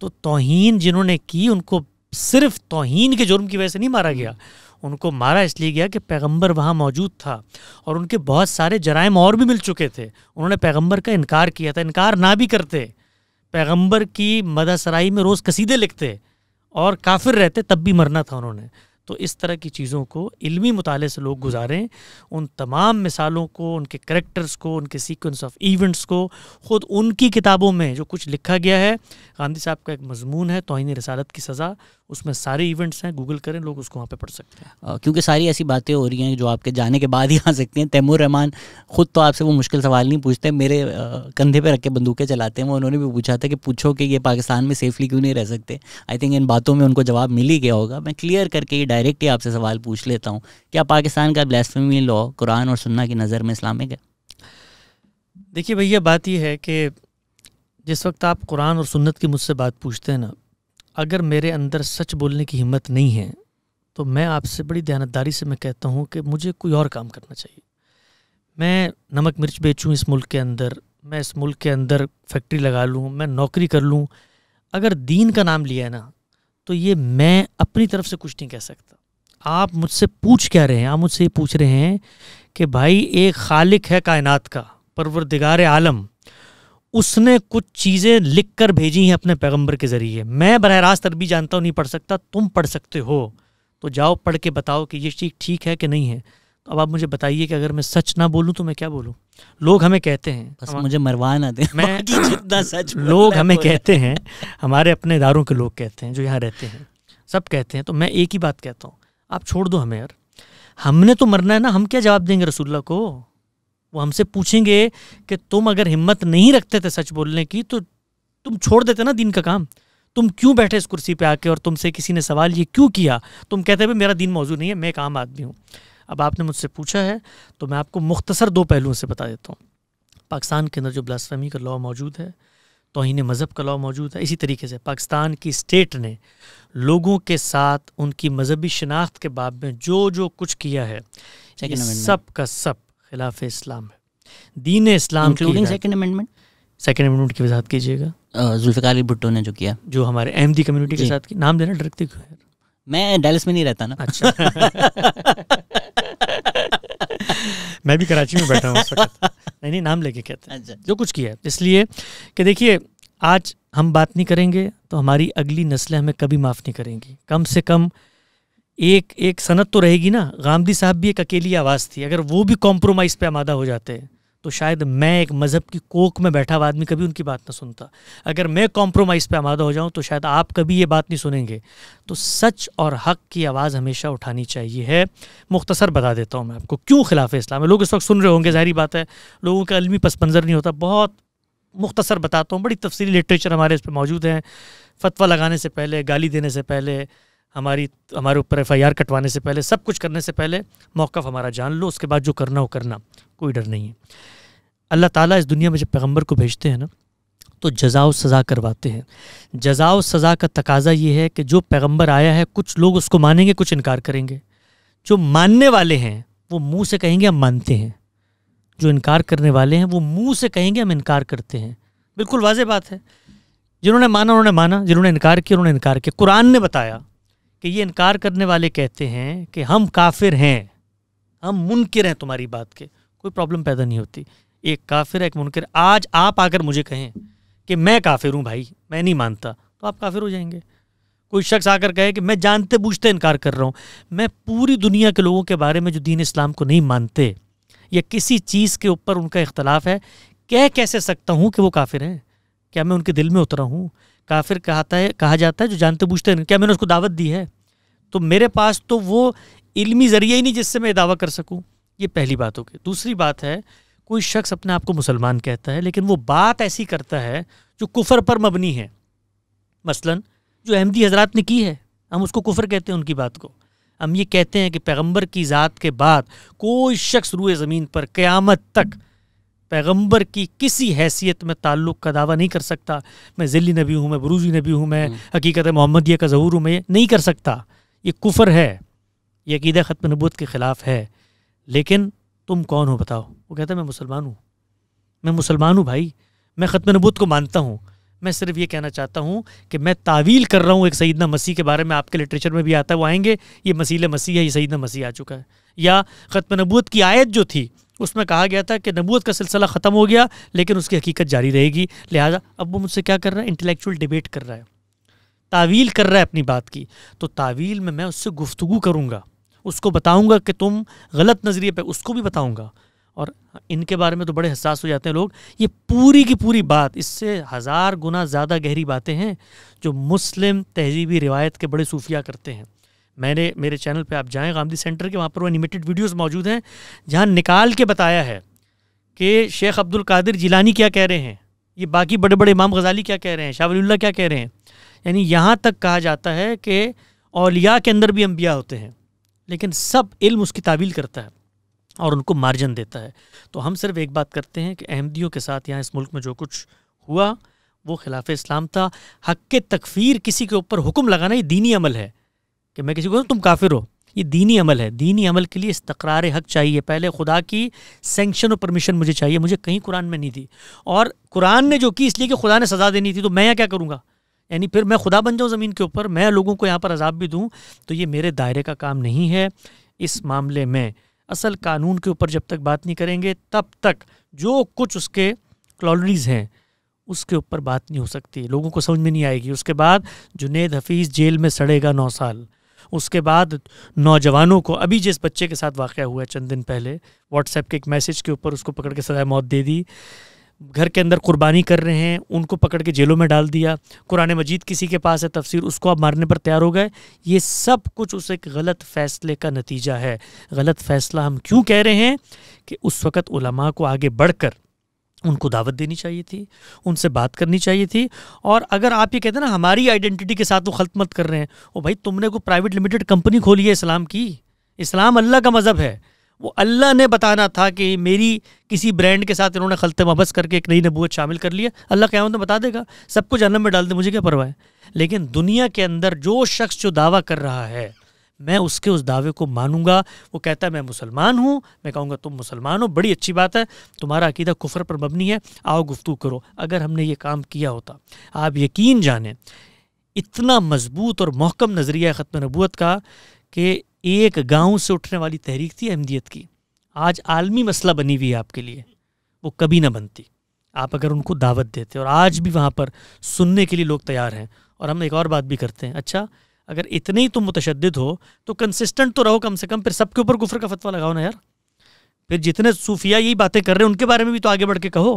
तो तोहन जिन्होंने की उनको सिर्फ तोहन के जुर्म की वजह से नहीं मारा गया उनको मारा इसलिए गया कि पैगंबर वहाँ मौजूद था और उनके बहुत सारे जराइम और भी मिल चुके थे उन्होंने पैगंबर का इनकार किया था इनकार ना भी करते पैगंबर की मदासराई में रोज़ कसीदे लिखते और काफिर रहते तब भी मरना था उन्होंने तो इस तरह की चीज़ों को इल्मी मुताले से लोग गुजारें उन तमाम मिसालों को उनके करेक्टर्स को उनके सीक्वेंस ऑफ इवेंट्स को ख़ुद उनकी किताबों में जो कुछ लिखा गया है गांधी साहब का एक मजमून है तोहनी रसालत की सज़ा उसमें सारे इवेंट्स हैं गूगल करें लोग उसको वहाँ पे पढ़ सकते हैं क्योंकि सारी ऐसी बातें हो रही हैं जो आपके जाने के बाद ही आ सकती हैं तैमूर रहमान खुद तो आपसे वो मुश्किल सवाल नहीं पूछते मेरे कंधे पे रख के बंदूकें चलाते हैं वो उन्होंने भी पूछा था कि पूछो कि ये पाकिस्तान में सेफली क्यों नहीं रह सकते आई थिंक इन बातों में उनको जवाब मिल ही गया होगा मैं क्लियर करके ये डायरेक्ट ही आपसे सवाल पूछ लेता हूँ क्या पाकिस्तान का ब्लैसफेमी लॉ कुरान और सुन्ना की नज़र में इस्लामिक है देखिए भैया बात यह है कि जिस वक्त आप कुरान और सुन्नत की मुझसे बात पूछते हैं ना अगर मेरे अंदर सच बोलने की हिम्मत नहीं है तो मैं आपसे बड़ी दयानतदारी से मैं कहता हूँ कि मुझे कोई और काम करना चाहिए मैं नमक मिर्च बेचूँ इस मुल्क के अंदर मैं इस मुल्क के अंदर फैक्ट्री लगा लूँ मैं नौकरी कर लूँ अगर दीन का नाम लिया है ना तो ये मैं अपनी तरफ से कुछ नहीं कह सकता आप मुझसे पूछ क्या रहे हैं आप मुझसे ये पूछ रहे हैं कि भाई एक खालिक है कायनात का परवरदिगार आलम उसने कुछ चीज़ें लिख कर भेजी हैं अपने पैगम्बर के ज़रिए मैं बरह रास्त अरबी जानता हूँ नहीं पढ़ सकता तुम पढ़ सकते हो तो जाओ पढ़ के बताओ कि ये चीज़ ठीक है कि नहीं है तो अब आप मुझे बताइए कि अगर मैं सच ना बोलूँ तो मैं क्या बोलूँ लोग हमें कहते हैं बस मुझे मरवा ना दे मैं जितना सच लोग हमें कहते हैं हमारे अपने इदारों के लोग कहते हैं जो यहाँ रहते हैं सब कहते हैं तो मैं एक ही बात कहता हूँ आप छोड़ दो हमें यार हमने तो मरना है ना हम क्या जवाब देंगे रसुल्ला को वो हमसे पूछेंगे कि तुम अगर हिम्मत नहीं रखते थे सच बोलने की तो तुम छोड़ देते ना दिन का काम तुम क्यों बैठे इस कुर्सी पे आके और तुमसे किसी ने सवाल ये क्यों किया तुम कहते भाई मेरा दिन मौजूद नहीं है मैं एक आम आदमी हूँ अब आपने मुझसे पूछा है तो मैं आपको मुख्तसर दो पहलुओं से बता देता हूँ पाकिस्तान के अंदर जो ब्लास्फेमी का लॉ मौजूद है तोहन मज़हब का लॉ मौजूद है इसी तरीके से पाकिस्तान की स्टेट ने लोगों के साथ उनकी मजहबी शनाख्त के बाब में जो जो कुछ किया है सब का सब खिलाफ इस्लाम है दीन इस्लाम including second amendment second amendment की वजाहत कीजिएगा जुल्फ़िकार अली भुट्टो ने जो किया जो हमारे अहमदी कम्युनिटी के साथ की नाम देना डरते क्यों है मैं डेलिस में नहीं रहता ना अच्छा मैं भी कराची में बैठा हूँ नहीं नहीं नाम लेके कहते हैं अच्छा। जो कुछ किया है इसलिए कि देखिए आज हम बात नहीं करेंगे तो हमारी अगली नस्लें हमें कभी माफ़ नहीं करेंगी कम से कम एक एक सनत तो रहेगी ना गांधी साहब भी एक अकेली आवाज़ थी अगर वो भी कॉम्प्रोमाइज़ पे आमादा हो जाते तो शायद मैं एक मज़हब की कोक में बैठा हुआ आदमी कभी उनकी बात ना सुनता अगर मैं कॉम्प्रोमाइज़ पे आमादा हो जाऊँ तो शायद आप कभी ये बात नहीं सुनेंगे तो सच और हक की आवाज़ हमेशा उठानी चाहिए है मुख्तसर बता देता हूँ मैं आपको क्यों खिलाफ इस्लाम है लोग इस वक्त सुन रहे होंगे ज़ाहरी बात है लोगों का अलमी पस मंज़र नहीं होता बहुत मुख्तसर बताता हूँ बड़ी तफसली लिटरेचर हमारे इस पर मौजूद हैं फतवा लगाने से पहले गाली देने से पहले हमारी हमारे ऊपर एफ कटवाने से पहले सब कुछ करने से पहले मौक़ हमारा जान लो उसके बाद जो करना हो करना कोई डर नहीं है अल्लाह ताला इस दुनिया में जब पैगम्बर को भेजते हैं ना तो जजाव सज़ा करवाते हैं जजाव सज़ा का तकाजा ये है कि जो पैगम्बर आया है कुछ लोग उसको मानेंगे कुछ इनकार करेंगे जो मानने वाले हैं वो मुंह से कहेंगे हम मानते हैं जो इनकार करने वाले हैं वो मुंह से कहेंगे हम इनकार करते हैं बिल्कुल वाज बात है जिन्होंने माना उन्होंने माना जिन्होंने इनकार किया उन्होंने इनकार किया कुरान ने बताया कि ये इनकार करने वाले कहते हैं कि हम काफिर हैं हम मुनकर हैं तुम्हारी बात के कोई प्रॉब्लम पैदा नहीं होती एक काफिर एक मुनकर आज आप आकर मुझे कहें कि मैं काफिर हूँ भाई मैं नहीं मानता तो आप काफिर हो जाएंगे कोई शख्स आकर कहे कि मैं जानते बूझते इनकार कर रहा हूँ मैं पूरी दुनिया के लोगों के बारे में जो दीन इस्लाम को नहीं मानते या किसी चीज़ के ऊपर उनका इख्तलाफ है कह कैसे सकता हूँ कि वो काफिर हैं क्या मैं उनके दिल में उतरा हूँ काफिर कहता है कहा जाता है जो जानते बूझते हैं क्या मैंने उसको दावत दी है तो मेरे पास तो वो इल्मी ज़रिया ही नहीं जिससे मैं दावा कर सकूँ ये पहली बात होगी दूसरी बात है कोई शख्स अपने आप को मुसलमान कहता है लेकिन वो बात ऐसी करता है जो कुफर पर मबनी है मसलन जो अहमदी हजरात ने की है हम उसको कुफर कहते हैं उनकी बात को हम ये कहते हैं कि पैगंबर की ज़ात के बाद कोई शख्स रुए ज़मीन पर क़्यामत तक पैगंबर की किसी हैसियत में ताल्लुक़ का दावा नहीं कर सकता मैं ज़िली नबी हूँ मैं बरूजी नबी हूँ मैं हम्म। हकीकत मोहम्मदिया का जहूर हूँ मैं नहीं कर सकता ये कुफर है ये अकीदा ख़त्म नबूत के ख़िलाफ़ है लेकिन तुम कौन हो बताओ वो कहता है मैं मुसलमान हूँ मैं मुसलमान हूँ भाई मैं ख़त्म नबूत को मानता हूँ मैं सिर्फ ये कहना चाहता हूँ कि मैं तावील कर रहा हूँ एक सईदना मसीह के बारे में आपके लिटरेचर में भी आता है वो आएंगे ये मसील मसीह है ये सईदना मसीह आ चुका है या ख़त्म नबूत की आयत जो थी उसमें कहा गया था कि नबूत का सिलसिला ख़त्म हो गया लेकिन उसकी हकीकत जारी रहेगी लिहाजा अब वो मुझसे क्या कर रहा है इंटेलेक्चुअल डिबेट कर रहा है तावील कर रहा है अपनी बात की तो तावील में मैं उससे गुफ्तु करूँगा उसको बताऊँगा कि तुम गलत नज़रिए पर उसको भी बताऊँगा और इनके बारे में तो बड़े हसास हो जाते हैं लोग ये पूरी की पूरी बात इससे हज़ार गुना ज़्यादा गहरी बातें हैं जो मुस्लिम तहजीबी रिवायत के बड़े सूफिया करते हैं मैंने मेरे चैनल पे आप जाएं गांधी सेंटर के वहाँ पर वो एनिमेटेड वीडियोस मौजूद हैं जहाँ निकाल के बताया है कि शेख अब्दुल कादिर जिलानी क्या कह रहे हैं ये बाकी बड़े बड़े इमाम गजाली क्या कह रहे हैं शाह क्या कह रहे हैं यानी यहाँ तक कहा जाता है कि अलिया के अंदर भी अम्बिया होते हैं लेकिन सब इल्म उसकी तावील करता है और उनको मार्जन देता है तो हम सिर्फ एक बात करते हैं कि अहमदियों के साथ यहाँ इस मुल्क में जो कुछ हुआ वो खिलाफ इस्लाम था हक के तकफ़ीर किसी के ऊपर हुक्म लगाना ये दीनी अमल है कि मैं किसी को तुम काफिर हो ये दीनी अमल है दीनी अमल के लिए इस्तकरार हक चाहिए पहले खुदा की सेंक्शन और परमिशन मुझे चाहिए मुझे कहीं कुरान में नहीं दी और कुरान ने जो की इसलिए कि खुदा ने सज़ा देनी थी तो मैं यहाँ क्या करूँगा यानी फिर मैं खुदा बन जाऊँ ज़मीन के ऊपर मैं लोगों को यहाँ पर अजाब भी दूँ तो ये मेरे दायरे का काम नहीं है इस मामले में असल कानून के ऊपर जब तक बात नहीं करेंगे तब तक जो कुछ उसके क्लॉलरीज हैं उसके ऊपर बात नहीं हो सकती लोगों को समझ में नहीं आएगी उसके बाद जुनेद हफीज़ जेल में सड़ेगा नौ साल उसके बाद नौजवानों को अभी जिस बच्चे के साथ वाक़ हुआ है चंद दिन पहले व्हाट्सएप के एक मैसेज के ऊपर उसको पकड़ के सजाए मौत दे दी घर के अंदर कुर्बानी कर रहे हैं उनको पकड़ के जेलों में डाल दिया कुरान मजीद किसी के पास है तफसीर उसको आप मारने पर तैयार हो गए ये सब कुछ उस एक गलत फ़ैसले का नतीजा है गलत फ़ैसला हम क्यों कह रहे हैं कि उस वक़्त उलमा को आगे बढ़कर उनको दावत देनी चाहिए थी उनसे बात करनी चाहिए थी और अगर आप ये कहते ना हमारी आइडेंटिटी के साथ वो खत मत कर रहे हैं वो भाई तुमने को प्राइवेट लिमिटेड कंपनी खोली है इस्लाम की इस्लाम अल्लाह का मज़हब है वो अल्लाह ने बताना था कि मेरी किसी ब्रांड के साथ इन्होंने खलते मबस करके एक नई नबूत शामिल कर लिया अल्लाह क्या तो बता देगा सबको जन्म में डाल दे मुझे क्या परवाह है लेकिन दुनिया के अंदर जो शख्स जो दावा कर रहा है मैं उसके उस दावे को मानूंगा वो कहता है मैं मुसलमान हूँ मैं कहूँगा तुम मुसलमान हो बड़ी अच्छी बात है तुम्हारा अकीदा कुफर पर मबनी है आओ गुफ्तु करो अगर हमने ये काम किया होता आप यकीन जानें इतना मजबूत और महकम नज़रिया ख़त्म नबूत का कि एक गांव से उठने वाली तहरीक थी अहमदियत की आज आलमी मसला बनी हुई है आपके लिए वो कभी ना बनती आप अगर उनको दावत देते और आज भी वहाँ पर सुनने के लिए लोग तैयार हैं और हम एक और बात भी करते हैं अच्छा अगर इतने ही तुम मुतशद हो तो कंसिस्टेंट तो रहो कम से कम फिर सबके ऊपर गुफर का फतवा लगाओ ना यार फिर जितने सूफिया यही बातें कर रहे हैं उनके बारे में भी तो आगे बढ़ के कहो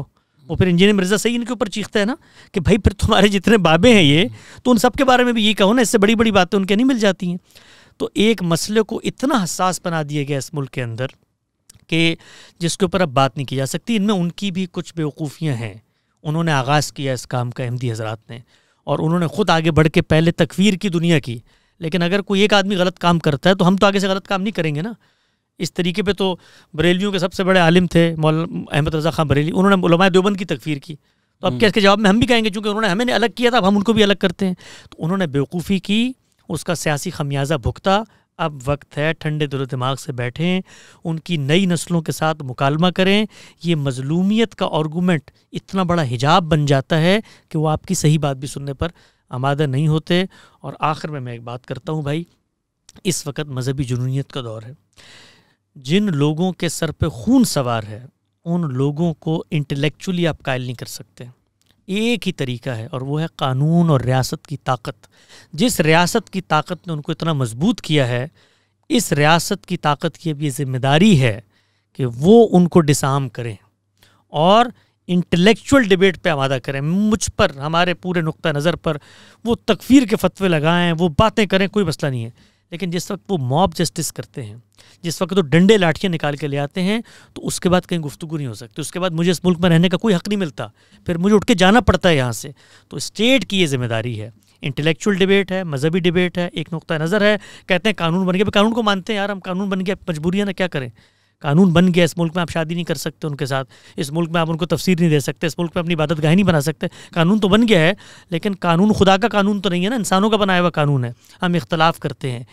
वो फिर इंजीनियर मिर्जा सही इनके ऊपर चीखता है ना कि भाई फिर तुम्हारे जितने बाबे हैं ये तो उन सब के बारे में भी ये कहो ना इससे बड़ी बड़ी बातें उनके नहीं मिल जाती हैं तो एक मसले को इतना हसास बना दिया गया इस मुल्क के अंदर कि जिसके ऊपर अब बात नहीं की जा सकती इनमें उनकी भी कुछ बेवकूफ़ियाँ हैं उन्होंने आगाज़ किया इस काम का अहमदी हजरात ने और उन्होंने खुद आगे बढ़ के पहले तकवीर की दुनिया की लेकिन अगर कोई एक आदमी गलत काम करता है तो हम तो आगे से गलत काम नहीं करेंगे ना इस तरीके पे तो बरेलियों के सबसे बड़े आलिम थे मौलाना अहमद रजा खान बरेली उन्होंने उलमा देवबंद की तकफीर की तो अब हम्म। क्या इसके जवाब में हम भी कहेंगे चूँकि उन्होंने हमें अलग किया था अब हम उनको भी अलग करते हैं तो उन्होंने बेवकूफ़ी की उसका सियासी खमियाजा भुगता अब वक्त है ठंडे दिलो दिमाग से बैठें उनकी नई नस्लों के साथ मुकालमा करें ये मजलूमियत का आर्गूमेंट इतना बड़ा हिजाब बन जाता है कि वो आपकी सही बात भी सुनने पर आमादा नहीं होते और आखिर में मैं एक बात करता हूँ भाई इस वक्त मजहबी जुनूनीत का दौर है जिन लोगों के सर पे खून सवार है उन लोगों को इंटेलेक्चुअली आप कायल नहीं कर सकते एक ही तरीका है और वो है कानून और रियासत की ताकत जिस रियासत की ताकत ने उनको इतना मजबूत किया है इस रियासत की ताकत की अब ये जिम्मेदारी है कि वो उनको डिसाम करें और इंटेलेक्चुअल डिबेट पे आमादा करें मुझ पर हमारे पूरे नुक़ नज़र पर वो तकफीर के फतवे लगाएं वो बातें करें कोई मसला नहीं है लेकिन जिस वक्त वो मॉब जस्टिस करते हैं जिस वक्त वो डंडे लाठियाँ निकाल के ले आते हैं तो उसके बाद कहीं गुफ्तु नहीं हो सकती उसके बाद मुझे इस मुल्क में रहने का कोई हक नहीं मिलता फिर मुझे उठ के जाना पड़ता है यहाँ से तो स्टेट की ये जिम्मेदारी है इंटेलेक्चुअल डिबेट है मजहबी डिबेट है एक नुकता नज़र है कहते हैं कानून बन गया कानून को मानते हैं यार हम कानून बन गया मजबूरी है ना क्या करें कानून बन गया इस मुल्क में आप शादी नहीं कर सकते उनके साथ इस मुल्क में आप उनको तफसीर नहीं दे सकते इस मुल्क में अपनी इबादत गाह नहीं बना सकते कानून तो बन गया है लेकिन कानून खुदा का कानून तो नहीं है ना इंसानों का बनाया हुआ कानून है हम इख्तलाफ करते हैं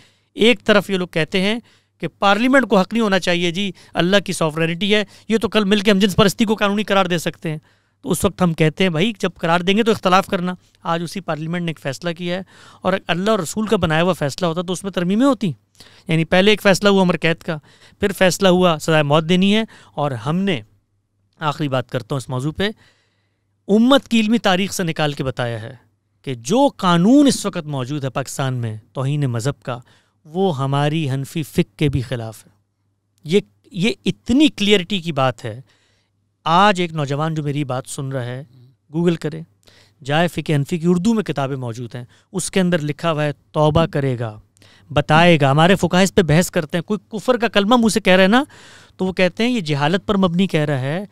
एक तरफ ये लोग कहते हैं कि पार्लियामेंट को हक नहीं होना चाहिए जी अल्लाह की सॉफरिटी है ये तो कल मिल के हम जिस परस्ती को कानूनी करार दे सकते हैं तो उस वक्त हम कहते हैं भाई जब करार देंगे तो इख्तलाफ करना आज उसी पार्लियामेंट ने एक फ़ैसला किया है और अल्लाह और रसूल का बनाया हुआ फ़ैसला होता तो उसमें तरमीमें होती यानी पहले एक फ़ैसला हुआ उम्र कैद का फिर फैसला हुआ सदाए मौत देनी है और हमने आखिरी बात करता हूँ इस मौजू पर उम्मत की इलमी तारीख से निकाल के बताया है कि जो कानून इस वक्त मौजूद है पाकिस्तान में तोहन मज़हब का वो हमारी हनफी फ़िक के भी ख़िलाफ़ है ये ये इतनी क्लियरिटी की बात है आज एक नौजवान जो मेरी बात सुन रहा है गूगल करे जाए फ़िक हनफी की उर्दू में किताबें मौजूद हैं उसके अंदर लिखा हुआ है तोबा करेगा बताएगा हमारे फुकाह इस पर बहस करते हैं कोई कुफर का कलमा मुँह से कह रहे हैं ना तो वो कहते हैं ये जहालत पर मबनी कह रहा है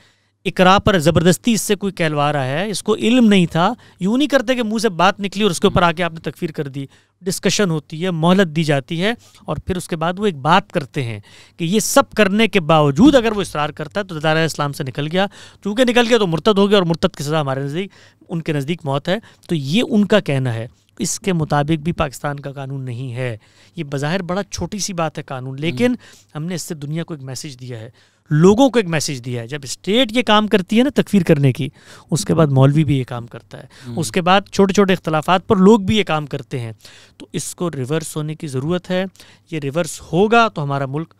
इकरा पर ज़बरदस्ती इससे कोई कहलवा रहा है इसको इल्म नहीं था यूँ नहीं करते कि मुंह से बात निकली और उसके ऊपर आके आपने तकफीर कर दी डिस्कशन होती है मोहलत दी जाती है और फिर उसके बाद वो एक बात करते हैं कि ये सब करने के बावजूद अगर वो इसरार करता है तो दारा इस्लाम से निकल गया चूँकि निकल गया तो मुर्तद हो गया और मुर्तद की सज़ा हमारे नज़दीक उनके नज़दीक मौत है तो ये उनका कहना है इसके मुताबिक भी पाकिस्तान का कानून नहीं है ये बाहर बड़ा छोटी सी बात है कानून लेकिन हमने इससे दुनिया को एक मैसेज दिया है लोगों को एक मैसेज दिया है जब स्टेट ये काम करती है ना तकफीर करने की उसके बाद मौलवी भी ये काम करता है हम्म। उसके बाद छोटे छोटे इख्तलाफात पर लोग भी ये काम करते हैं तो इसको रिवर्स होने की ज़रूरत है ये रिवर्स होगा तो हमारा मुल्क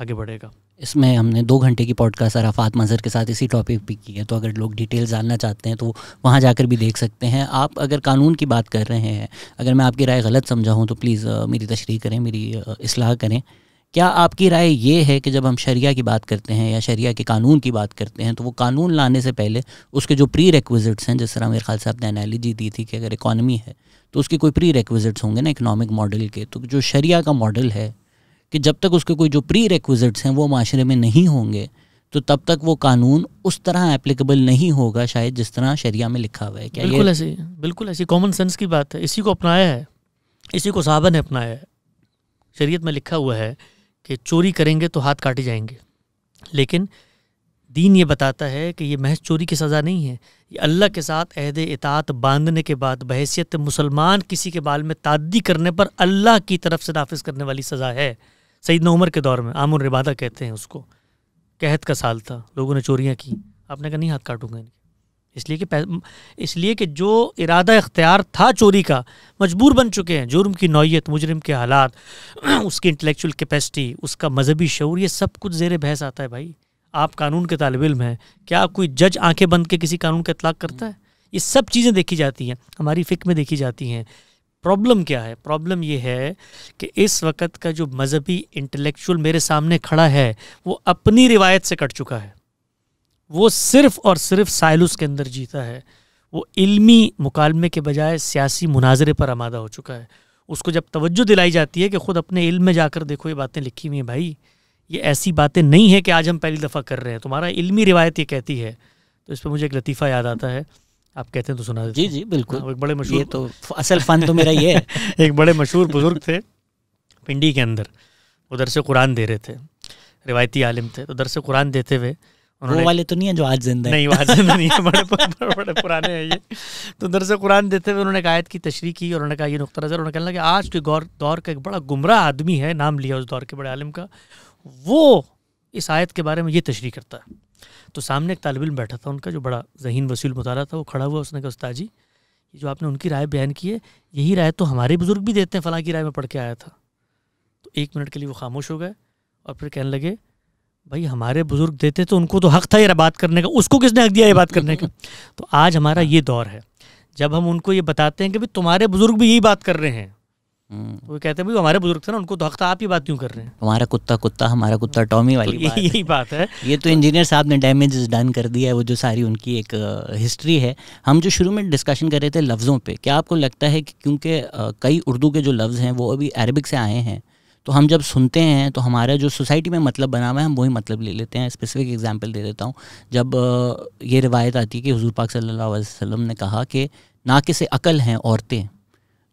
आगे बढ़ेगा इसमें हमने दो घंटे की पॉडकास्ट अराफात मज़र के साथ इसी टॉपिक पर की है तो अगर लोग डिटेल जानना चाहते हैं तो वहाँ जाकर भी देख सकते हैं आप अगर कानून की बात कर रहे हैं अगर मैं आपकी राय गलत समझा हूँ तो प्लीज़ मेरी तशरी करें मेरी असलाह करें क्या आपकी राय ये है कि जब हम शरिया की बात करते हैं या शरिया के कानून की बात करते हैं तो वो कानून लाने से पहले उसके जो प्री रिक्विजिट्स हैं जिस तरह मेरे ख्याल साहब ने एनालिजी दी थी कि अगर इकानमी है तो उसके कोई प्री रिक्विजिट्स होंगे ना इकनॉमिक मॉडल के तो जो शरिया का मॉडल है कि जब तक उसके कोई जो प्री रिक्विजिट्स हैं वो माशरे में नहीं होंगे तो तब तक वो कानून उस तरह एप्लीकेबल नहीं होगा शायद जिस तरह शरिया में लिखा हुआ है क्या बिल्कुल ऐसी बिल्कुल ऐसी कॉमन सेंस की बात है इसी को अपनाया है इसी को साहबा ने अपनाया है शरीयत में लिखा हुआ है कि चोरी करेंगे तो हाथ काटे जाएंगे लेकिन दीन ये बताता है कि ये महज चोरी की सज़ा नहीं है ये अल्लाह के साथ अहद इतात बांधने के बाद बहसीत मुसलमान किसी के बाल में तादी करने पर अल्लाह की तरफ से नाफिज करने वाली सज़ा है सईद नमर के दौर में आमुर रिबादा कहते हैं उसको कहत का साल था लोगों ने चोरियाँ की आपने कहा नहीं हाथ काटूंगा इनके इसलिए कि इसलिए कि जो इरादा इख्तियार था चोरी का मजबूर बन चुके हैं जुर्म की नौीयत मुजरम के हालात उसकी इंटेलेक्चुअल कैपेसिटी उसका मजहबी शौर ये सब कुछ जेर बहस आता है भाई आप कानून के तालब इम हैं क्या कोई जज आंखें बंद के किसी कानून का इतलाक करता है ये सब चीज़ें देखी जाती हैं हमारी फ़िक में देखी जाती हैं प्रॉब्लम क्या है प्रॉब्लम ये है कि इस वक्त का जो मज़हबी इंटेलेक्चुअल मेरे सामने खड़ा है वो अपनी रिवायत से कट चुका है वो सिर्फ और सिर्फ साइलस के अंदर जीता है वो इल्मी मुकालमे के बजाय सियासी मुनाजरे पर आमादा हो चुका है उसको जब तवज्जो दिलाई जाती है कि ख़ुद अपने इल्म में जाकर देखो ये बातें लिखी हुई हैं भाई ये ऐसी बातें नहीं है कि आज हम पहली दफ़ा कर रहे हैं तुम्हारा इल्मी रिवायत ये कहती है तो इस पर मुझे एक लतीफ़ा याद आता है आप कहते हैं तो सुना जी जी बिल्कुल हाँ, एक बड़े मशहूर तो असल फन तो मेरा ये है एक बड़े मशहूर बुज़ुर्ग थे पिंडी के अंदर उधर से कुरान दे रहे थे रिवायती आलिम थे तो उधर से कुरान देते हुए उन्होंने वो वाले तो नहीं है जो आज जिंदा नहीं आज जिंदा नहीं है बड़े बड़े, बड़े पुराने हैं ये तो उधर से कुरान देते हुए उन्होंने आयत की तशरी की और उन्होंने कहा ये नुकता नज़र उन्होंने कहना कि आज के गौर दौर का एक बड़ा गुमराह आदमी है नाम लिया उस दौर के बड़े आलिम का वो इस आयत के बारे में ये तशरी करता है तो सामने एक तालबिल बैठा था उनका जो बड़ा जहीन वसील मुताला था वो खड़ा हुआ उसने कहा उस्ताद जी जो आपने उनकी राय बयान की है यही राय तो हमारे बुज़ुर्ग भी देते हैं फ़लाँ की राय में पढ़ के आया था तो एक मिनट के लिए वो खामोश हो गए और फिर कहने लगे भाई हमारे बुज़ुर्ग देते तो उनको तो हक़ था ये बात करने का उसको किसने हक़ दिया ये बात करने का तो आज हमारा ये दौर है जब हम उनको ये बताते हैं कि भाई तुम्हारे बुज़ुर्ग भी यही बात कर रहे हैं वो कहते हैं हमारे बुजुर्ग थे ना उनको तो आप ही बात क्यों कर रहे हैं हमारा कुत्ता कुत्ता हमारा कुत्ता टॉमी वाली तो बात यही बात है ये तो इंजीनियर साहब ने डैमेज डन कर दिया है वो जो सारी उनकी एक हिस्ट्री है हम जो शुरू में डिस्कशन कर रहे थे लफ्ज़ों पे क्या आपको लगता है कि क्योंकि कई उर्दू के जो लफ्ज़ हैं वो अभी अरबिक से आए हैं तो हम जब सुनते हैं तो हमारा जो सोसाइटी में मतलब बना हुआ है हम वही मतलब ले लेते हैं स्पेसिफिक एग्जांपल दे देता हूँ जब ये रिवायत आती है कि हजूर पाक सल्लल्लाहु अलैहि वसल्लम ने कहा कि ना किसे अकल हैं औरतें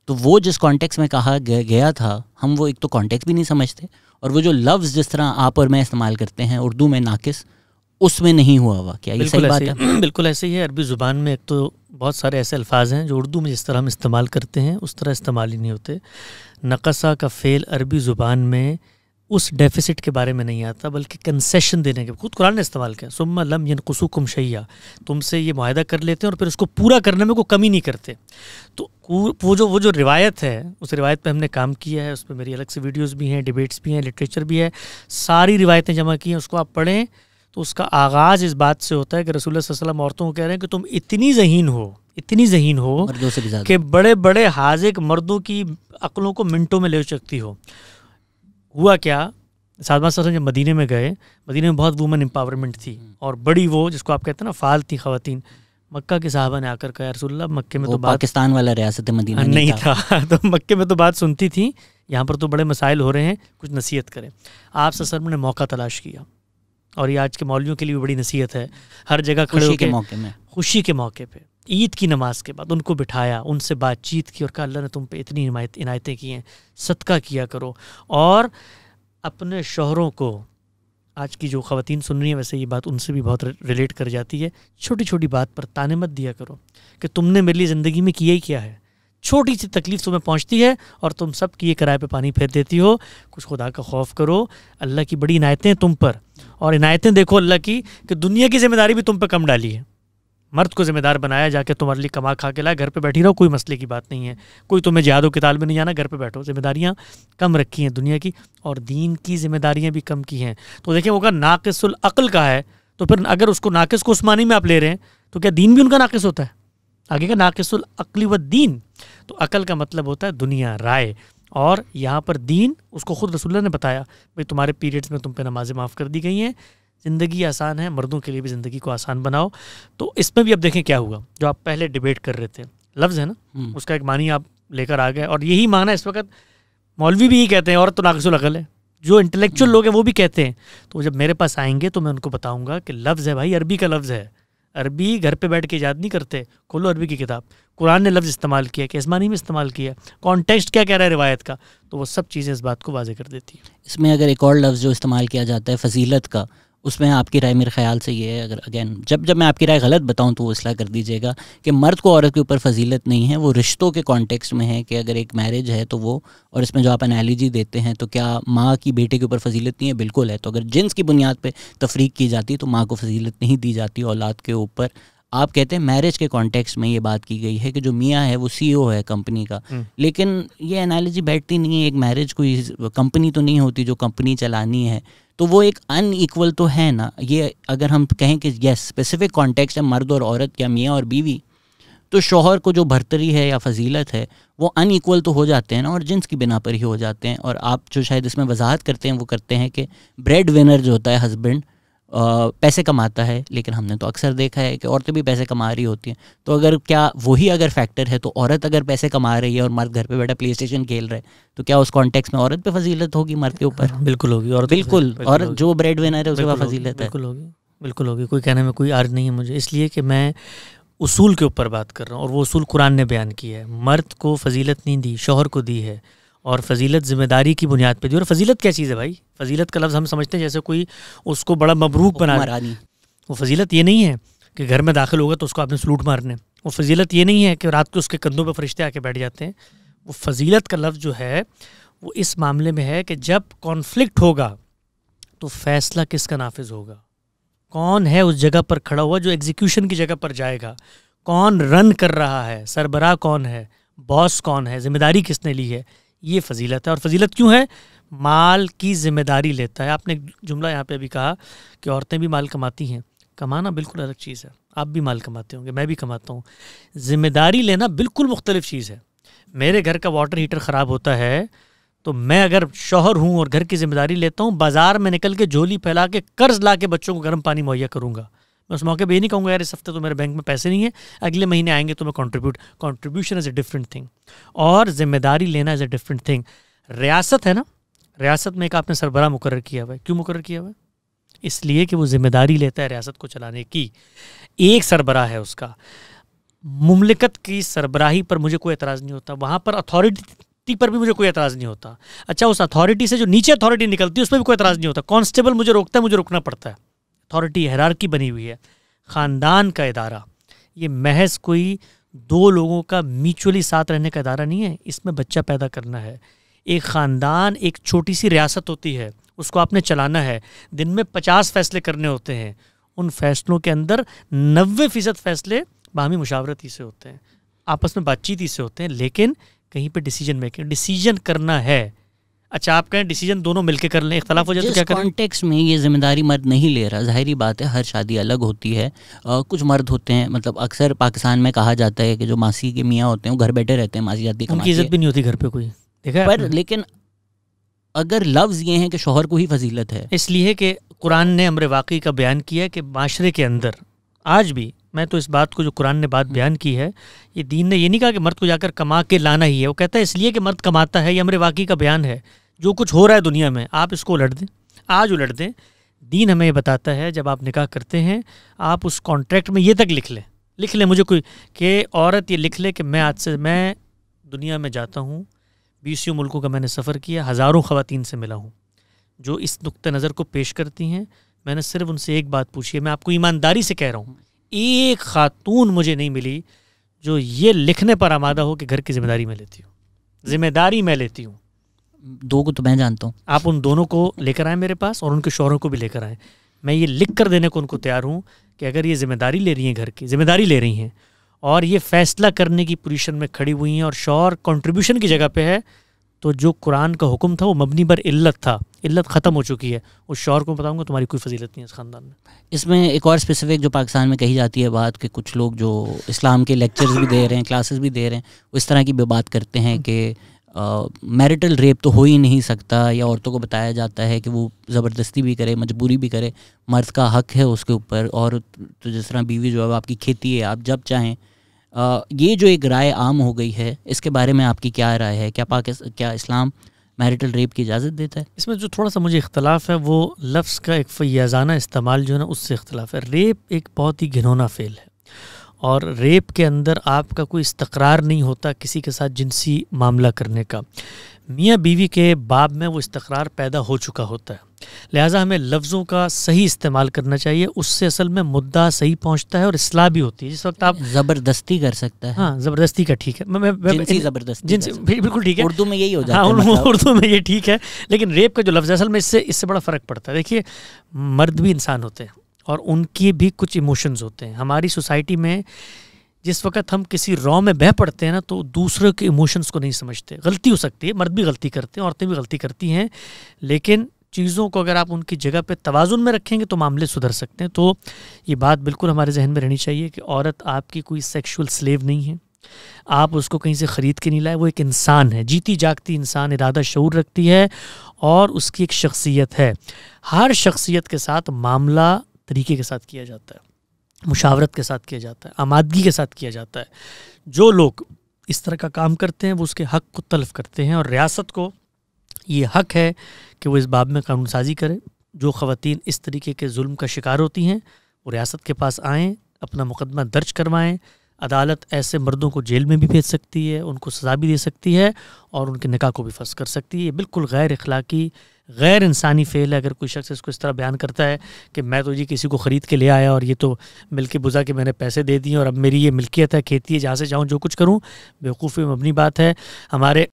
तो वो जिस कॉन्टेक्स्ट में कहा गया था हम वो एक तो कॉन्टेक्स्ट भी नहीं समझते और वो जो लफ्ज़ जिस तरह आप और मैं इस्तेमाल करते हैं उर्दू में नाकिस उसमें नहीं हुआ हुआ क्या ये सही बात है बिल्कुल ऐसे ही है अरबी ज़ुबान में एक तो बहुत सारे ऐसे अल्फाज हैं जो उर्दू में जिस तरह हम इस्तेमाल करते हैं उस तरह इस्तेमाल ही नहीं होते नकसा का फ़ेल अरबी ज़ुबान में उस डेफिसिट के बारे में नहीं आता बल्कि कंसेशन देने के खुद कुरान ने इस्तेमाल किया सुम्मा लम यन कुसुकुम शैया तुमसे ये माहदा कर लेते हैं और फिर उसको पूरा करने में कोई कमी नहीं करते तो वो जो वो जो रिवायत है उस रिवायत पे हमने काम किया है उस पर मेरी अलग से वीडियोस भी हैं डिबेट्स भी हैं लिटरेचर भी है सारी रिवायतें जमा की हैं उसको आप पढ़ें तो उसका आगाज़ इस बात से होता है कि रसूल वसलम औरतों को कह रहे हैं कि तुम इतनी जहीन हो इतनी जहीन हो कि बड़े बड़े हाजिक मर्दों की अकलों को मिनटों में ले सकती हो हुआ क्या सादमा सर जब मदीने में गए मदीने में बहुत वुमेन एम्पावरमेंट थी हम्म। और बड़ी वो जिसको आप कहते हैं ना फाल थी खातन मक्का के साहबा ने आकर कहा रसुल्ला मक्के में तो बात पाकिस्तान वाला रियासत मदीना हाँ, नहीं, नहीं था, था। तो मक्के में तो बात सुनती थी यहाँ पर तो बड़े मसाइल हो रहे हैं कुछ नसीहत करें आप सर ने मौका तलाश किया और ये आज के मौलियों के लिए भी बड़ी नसीहत है हर जगह खड़े में खुशी के मौके पर ईद की नमाज के बाद उनको बिठाया उनसे बातचीत की और कहा अल्लाह ने तुम पे इतनी हिमायत इनायतें की हैं सदका किया करो और अपने शोहरों को आज की जो खातन सुन रही हैं वैसे ये बात उनसे भी बहुत रिलेट कर जाती है छोटी छोटी बात पर ताने मत दिया करो कि तुमने मेरे लिए ज़िंदगी में किया ही क्या है छोटी सी तकलीफ तुम्हें पहुंचती है और तुम सब किए किराए पे पानी फेर देती हो कुछ खुदा का खौफ करो अल्लाह की बड़ी इनायतें तुम पर और इनायतें देखो अल्लाह की कि दुनिया की जिम्मेदारी भी तुम पर कम डाली है मर्द को जिम्मेदार बनाया जाके तुम्हारे लिए कमा खा के लाए घर पे बैठी रहो कोई मसले की बात नहीं है कोई तुम्हें ज्यादा किताल में नहीं जाना घर पे बैठो जिम्मेदारियाँ कम रखी हैं दुनिया की और दीन की जिम्मेदारियाँ भी कम की हैं तो देखिए वो अगर नाकसुल अकल का है तो फिर अगर उसको नाकस को उस्मानी में आप ले रहे हैं तो क्या दीन भी उनका नाकस होता है आगे का नाकिसुल अकली व दीन तो अकल का मतलब होता है दुनिया राय और यहाँ पर दीन उसको खुद रसुल्ला ने बताया भाई तुम्हारे पीरियड्स में तुम पे नमाज़ें माफ़ कर दी गई हैं ज़िंदगी आसान है मर्दों के लिए भी ज़िंदगी को आसान बनाओ तो इसमें भी अब देखें क्या हुआ जो आप पहले डिबेट कर रहे थे लफ्ज़ है ना हम्म। उसका एक मानी आप लेकर आ गए और यही माना इस वक्त मौलवी भी यही कहते हैं तो और तो नाकसुल अकल है जो इंटेलेक्चुअल हम्म। लोग हैं वो भी कहते हैं तो जब मेरे पास आएंगे तो मैं उनको बताऊंगा कि लफ्ज़ है भाई अरबी का लफ्ज़ है अरबी घर पे बैठ के याद नहीं करते खोलो अरबी की किताब कुरान ने लफ्ज़ इस्तेमाल किया कि मानी में इस्तेमाल किया कॉन्टेक्स्ट क्या कह रहा है रिवायत का तो वो सब चीज़ें इस बात को वाजे कर देती हैं इसमें अगर एक और लफ्ज़ जो इस्तेमाल किया जाता है फजीलत का उसमें आपकी राय मेरे ख्याल से ये है अगर अगेन जब जब मैं आपकी राय गलत बताऊं तो वो इसलाह कर दीजिएगा कि मर्द को औरत के ऊपर फजीलत नहीं है वो रिश्तों के कॉन्टेक्स्ट में है कि अगर एक मैरिज है तो वो और इसमें जो आप एनालिजी देते हैं तो क्या माँ की बेटे के ऊपर फजीलत नहीं है बिल्कुल है तो अगर जिन्स की बुनियाद पर तफरीक की जाती तो माँ को फजीलत नहीं दी जाती औलाद के ऊपर आप कहते हैं मैरिज के कॉन्टेक्स्ट में ये बात की गई है कि जो मियाँ है वो सीईओ e है कंपनी का हम्म। लेकिन ये एनालिजी बैठती नहीं है एक मैरिज कोई कंपनी तो नहीं होती जो कंपनी चलानी है तो वो एक अनईक्वल तो है ना ये अगर हम कहें कि यस स्पेसिफिक कॉन्टेक्स्ट है मर्द और औरत या मियाँ और बीवी तो शोहर को जो भरतरी है या फजीलत है वो अनईक्वल तो हो जाते हैं ना और जिन्स की बिना पर ही हो जाते हैं और आप जो शायद इसमें वजाहत करते हैं वो करते हैं कि ब्रेड विनर जो होता है हस्बैंड पैसे कमाता है लेकिन हमने तो अक्सर देखा है कि औरतें भी पैसे कमा रही होती हैं तो अगर क्या वही अगर फैक्टर है तो औरत अगर पैसे कमा रही है और मर्द घर पे बैठा प्ले स्टेशन खेल रहा है तो क्या उस कॉन्टेक्स्ट में औरत पे फजीलत होगी मर्द के ऊपर बिल्कुल होगी और बिल्कुल और जो ब्रेड विनर है उसके बाद फजीलत है बिल्कुल होगी बिल्कुल होगी कोई कहने में कोई आर्ज नहीं है मुझे इसलिए कि मैं उसूल के ऊपर बात कर रहा हूँ और वो उसूल कुरान ने बयान किया है मर्द को फजीलत नहीं दी शोहर को दी है और फजीलत ज़िम्मेदारी की बुनियाद पर दी और फजीलत क्या चीज़ है भाई फजीलत का लफ्ज़ हम समझते हैं जैसे कोई उसको बड़ा मबरूक बना वो फजीलत ये नहीं है कि घर में दाखिल होगा तो उसको आपने सलूट मारने वो फजीलत ये नहीं है कि रात को उसके कंधों पर फरिश्ते आके बैठ जाते हैं वो फजीलत का लफ्ज़ जो है वो इस मामले में है कि जब कॉन्फ्लिक्ट होगा तो फैसला किसका नाफिज होगा कौन है उस जगह पर खड़ा हुआ जो एग्जीक्यूशन की जगह पर जाएगा कौन रन कर रहा है सरबराह कौन है बॉस कौन है जिम्मेदारी किसने ली है ये फजीलत है और फजीलत क्यों है माल की जिम्मेदारी लेता है आपने जुमला यहाँ पे अभी कहा कि औरतें भी माल कमाती हैं कमाना बिल्कुल अलग चीज़ है आप भी माल कमाते होंगे मैं भी कमाता हूँ जिम्मेदारी लेना बिल्कुल मुख्तलिफ चीज़ है मेरे घर का वाटर हीटर ख़राब होता है तो मैं अगर शोहर हूँ और घर की जिम्मेदारी लेता हूँ बाज़ार में निकल के झोली फैला के कर्ज ला के बच्चों को गर्म पानी मुहैया करूँगा मैं उस मौके पर ये नहीं कहूँगा यार इस हफ्ते तो मेरे बैंक में पैसे नहीं है अगले महीने आएंगे तो मैं contribute contribution is a different thing और जिम्मेदारी लेना इज़ अ डिफरेंट थिंग रियासत है ना रियासत में एक आपने सरबरा मुकर किया हुआ है क्यों मुकर किया हुआ है इसलिए कि वो जिम्मेदारी लेता है रियासत को चलाने की एक सरबरा है उसका मुमलिकत की सरबराही पर मुझे कोई एतराज़ नहीं होता वहाँ पर अथॉरिटी पर भी मुझे कोई एतराज़ नहीं होता अच्छा उस अथॉरिटी से जो नीचे अथॉरिटी निकलती है उस पर भी कोई एतराज़ नहीं होता कांस्टेबल मुझे रोकता है मुझे रुकना पड़ता है अथॉरिटी हैरारकी बनी हुई है ख़ानदान का इदारा ये महज कोई दो लोगों का म्यूचुअली साथ रहने का इदारा नहीं है इसमें बच्चा पैदा करना है एक ख़ानदान एक छोटी सी रियासत होती है उसको आपने चलाना है दिन में पचास फैसले करने होते हैं उन फैसलों के अंदर नबे फ़ीसद फैसले बाहमी मुशावरत ही से होते हैं आपस में बातचीत ही से होते हैं लेकिन कहीं पे डिसीजन मेकिंग डिसीजन करना है अच्छा आप कहें डिसीजन दोनों मिलके कर लें इख्तलाफ हो जाए तो क्या करें में ये जिम्मेदारी मर्द नहीं ले रहा ज़ाहरी बात है हर शादी अलग होती है आ, कुछ मर्द होते हैं मतलब अक्सर पाकिस्तान में कहा जाता है कि जो मासी के मियाँ होते हैं वो घर बैठे रहते हैं मासी जाती है उनकी इज्जत भी नहीं होती घर पे कोई देखा पर लेकिन अगर लफ्ज़ ये हैं कि शोहर को ही फजीलत है इसलिए कि कुरान ने अमर वाकई का बयान किया कि माशरे के अंदर आज भी मैं तो इस बात को जो कुरान ने बात हम्म। बयान की है ये दीन ने ये नहीं कहा कि मर्द को जाकर कमा के लाना ही है वो कहता है इसलिए कि मर्द कमाता है ये हमारे वाकई का बयान है जो कुछ हो रहा है दुनिया में आप इसको उलट दें आज उलट दें दीन हमें बताता है जब आप निकाह करते हैं आप उस कॉन्ट्रैक्ट में ये तक लिख लें लिख लें मुझे कोई कि औरत ये लिख ले कि मैं आज से मैं दुनिया में जाता हूँ बीसियों मुल्कों का मैंने सफ़र किया हज़ारों ख़वान से मिला हूँ जो इस नुक़ नज़र को पेश करती हैं मैंने सिर्फ उनसे एक बात पूछी है मैं आपको ईमानदारी से कह रहा हूँ एक खातून मुझे नहीं मिली जो ये लिखने पर आमादा हो कि घर की जिम्मेदारी मैं लेती हूँ जिम्मेदारी मैं लेती हूँ दो को तो मैं जानता हूँ आप उन दोनों को लेकर आए मेरे पास और उनके शोरों को भी लेकर आए मैं ये लिख कर देने को उनको तैयार हूँ कि अगर ये जिम्मेदारी ले रही हैं घर की जिम्मेदारी ले रही हैं और ये फैसला करने की पोजिशन में खड़ी हुई हैं और शोर कंट्रीब्यूशन की जगह पे है तो जो कुरान का हुक्म था वो मबनी बर इल्लत था इल्लत ख़त्म हो चुकी है उस शौर को बताऊँगा तुम्हारी कोई फजीलत नहीं है इस ख़ानदान में इसमें एक और स्पेसिफिक जो पाकिस्तान में कही जाती है बात कि कुछ लोग जो इस्लाम के लेक्चर्स भी दे रहे हैं क्लासेस भी दे रहे हैं इस तरह की भी बात करते हैं कि मैरिटल रेप तो हो ही नहीं सकता या औरतों को बताया जाता है कि वो ज़बरदस्ती भी करे मजबूरी भी करे मर्द का हक है उसके ऊपर और तो जिस तरह बीवी जो है आपकी खेती है आप जब चाहें आ, ये जो एक राय आम हो गई है इसके बारे में आपकी क्या राय है क्या पाकिस्तान क्या इस्लाम मैरिटल रेप की इजाज़त देता है इसमें जो थोड़ा सा मुझे इख्तलाफ है वो लफ्ज़ का एक फैज़ाना इस्तेमाल जो है ना उससे इख्तलाफ है रेप एक बहुत ही घिनौना फेल है और रेप के अंदर आपका कोई इस्तकरार नहीं होता किसी के साथ जिनसी मामला करने का मियाँ बीवी के बाब में वो इस्तकरार पैदा हो चुका होता है लिहाजा हमें लफ्ज़ों का सही इस्तेमाल करना चाहिए उससे असल में मुद्दा सही पहुंचता है और असलाह भी होती है जिस वक्त आप ज़बरदस्ती कर सकते हैं हाँ ज़बरदस्ती का ठीक है ज़बरदस्ती बिल्कुल ठीक है उर्दू में यही हो जाता हाँ, है मतलब। उर्दू में ये ठीक है लेकिन रेप का जो लफ्ज़ है असल में इससे इससे बड़ा फ़र्क पड़ता है देखिए मर्द भी इंसान होते हैं और उनके भी कुछ इमोशंस होते हैं हमारी सोसाइटी में जिस वक्त हम किसी रॉ में बह पड़ते हैं ना तो दूसरों के इमोशंस को नहीं समझते गलती हो सकती है मर्द भी गलती करते हैं औरतें भी गलती करती हैं लेकिन चीज़ों को अगर आप उनकी जगह पे तोज़ुन में रखेंगे तो मामले सुधर सकते हैं तो ये बात बिल्कुल हमारे जहन में रहनी चाहिए कि औरत आपकी कोई सेक्शुअल स्लेव नहीं है आप उसको कहीं से ख़रीद के नहीं लाए वो एक इंसान है जीती जागती इंसान इरादा शूर रखती है और उसकी एक शख्सियत है हर शख्सियत के साथ मामला तरीके के साथ किया जाता है मुशावरत के साथ किया जाता है आमादगी के साथ किया जाता है जो लोग इस तरह का काम करते हैं वो उसके हक़ को तलफ करते हैं और रियासत को ये हक है कि वो इस बाब में कानून साजी करें जो ख़वान इस तरीके के जुल्म का शिकार होती हैं वो रियासत के पास आएँ अपना मुकदमा दर्ज करवाएँ अदालत ऐसे मर्दों को जेल में भी भेज सकती है उनको सज़ा भी दे सकती है और उनके निकाह को भी फंस कर सकती है ये बिल्कुल गैर अखलाकी गैर इंसानी फ़ेल है अगर कोई शख्स इसको इस तरह बयान करता है कि मैं तो जी किसी को ख़रीद के ले आया और ये तो मिल के बुझा के मैंने पैसे दे दिए और अब मेरी ये मिल्कियत है खेती है जहाँ से जाऊँ जो कुछ करूँ बेवकूफ़ी मबनी बात है हमारे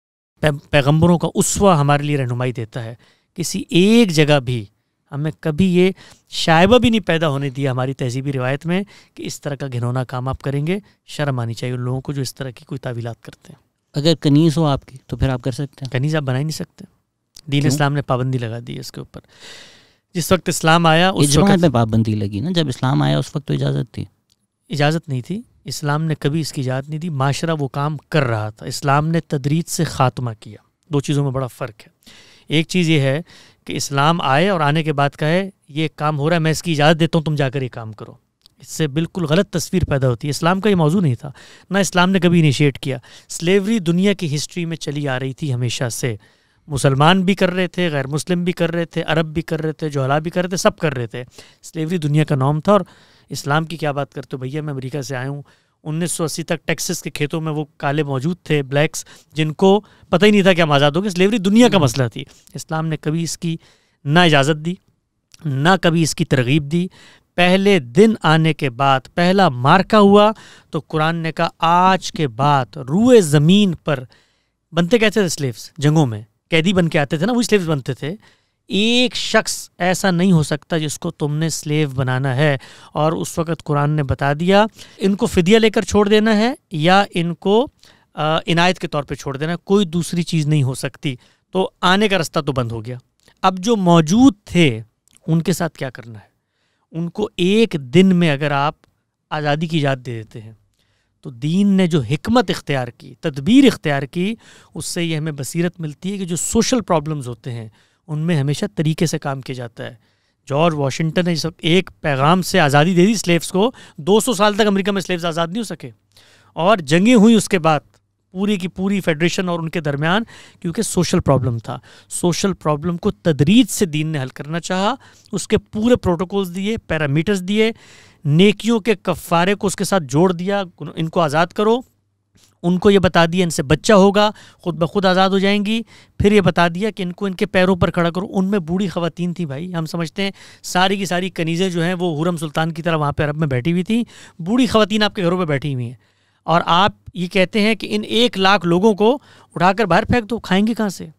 पैगम्बरों का उसवा हमारे लिए रहनुमाई देता है किसी एक जगह भी हमें कभी ये शायबा भी नहीं पैदा होने दिया हमारी तहजीबी रिवायत में कि इस तरह का घिनौना काम आप करेंगे शर्म आनी चाहिए उन लोगों को जो इस तरह की कोई तावीलात करते हैं अगर कनीज़ हो आपकी तो फिर आप कर सकते हैं कनीज़ आप बना ही नहीं सकते दीन इस्लाम ने पाबंदी लगा दी है इसके ऊपर जिस वक्त इस्लाम आया उस वक्त में पाबंदी लगी ना जब इस्लाम आया उस वक्त तो इजाज़त थी इजाज़त नहीं थी इस्लाम ने कभी इसकी इजाज़त नहीं दी माशरा वो काम कर रहा था इस्लाम ने तदरीज से ख़ात्मा किया दो चीज़ों में बड़ा फ़र्क है एक चीज़ ये है कि इस्लाम आए और आने के बाद कहे ये काम हो रहा है मैं इसकी इजाज़त देता हूँ तुम जाकर ये काम करो इससे बिल्कुल गलत तस्वीर पैदा होती है इस्लाम का ये मौजू नहीं था ना इस्लाम ने कभी इनिशिएट किया स्लेवरी दुनिया की हिस्ट्री में चली आ रही थी हमेशा से मुसलमान भी कर रहे थे गैर मुस्लिम भी कर रहे थे अरब भी कर रहे थे जोहला भी कर रहे थे सब कर रहे थे स्लेवरी दुनिया का नॉम था और इस्लाम की क्या बात करते हो भैया मैं अमेरिका से आया हूँ 1980 तक टेक्सिस के खेतों में वो काले मौजूद थे ब्लैक्स जिनको पता ही नहीं था कि हम आज़ाद हो गए स्लेवरी दुनिया का हम्म। मसला थी इस्लाम ने कभी इसकी ना इजाज़त दी ना कभी इसकी तरगीब दी पहले दिन आने के बाद पहला मार्का हुआ तो कुरान ने कहा आज के बाद रूए ज़मीन पर बनते कैसे थे स्लेव्स जंगों में कैदी बन के आते थे ना वही स्लेव्स बनते थे एक शख्स ऐसा नहीं हो सकता जिसको तुमने स्लेव बनाना है और उस वक़्त कुरान ने बता दिया इनको फिदिया लेकर छोड़ देना है या इनको इनायत के तौर पे छोड़ देना कोई दूसरी चीज़ नहीं हो सकती तो आने का रास्ता तो बंद हो गया अब जो मौजूद थे उनके साथ क्या करना है उनको एक दिन में अगर आप आज़ादी की याद दे देते हैं तो दीन ने जो हमत इख्तियार की तदबीर इख्तियार की उससे ये हमें बसीरत मिलती है कि जो सोशल प्रॉब्लम्स होते हैं उनमें हमेशा तरीके से काम किया जाता है जॉर्ज वाशिंगटन ने सब एक पैगाम से आज़ादी दे दी स्लेव्स को 200 साल तक अमेरिका में स्लेव्स आज़ाद नहीं हो सके और जंगें हुई उसके बाद पूरी की पूरी फेडरेशन और उनके दरमियान क्योंकि सोशल प्रॉब्लम था सोशल प्रॉब्लम को तदरीज से दीन ने हल करना चाहा उसके पूरे प्रोटोकॉल्स दिए पैरामीटर्स दिए नेकियों के कफ़ारे को उसके साथ जोड़ दिया इनको आज़ाद करो उनको ये बता दिया इनसे बच्चा होगा खुद ब खुद आज़ाद हो जाएंगी फिर ये बता दिया कि इनको इनके पैरों पर खड़ा करो उनमें बूढ़ी खवतिन थी भाई हम समझते हैं सारी की सारी कनीज़ें जो हैं वो हुरम सुल्तान की तरह वहाँ पर अरब में बैठी हुई थी बूढ़ी खवतिन आपके घरों पर बैठी हुई हैं और आप ये कहते हैं कि इन एक लाख लोगों को उठाकर बाहर फेंक दो खाएंगे कहाँ से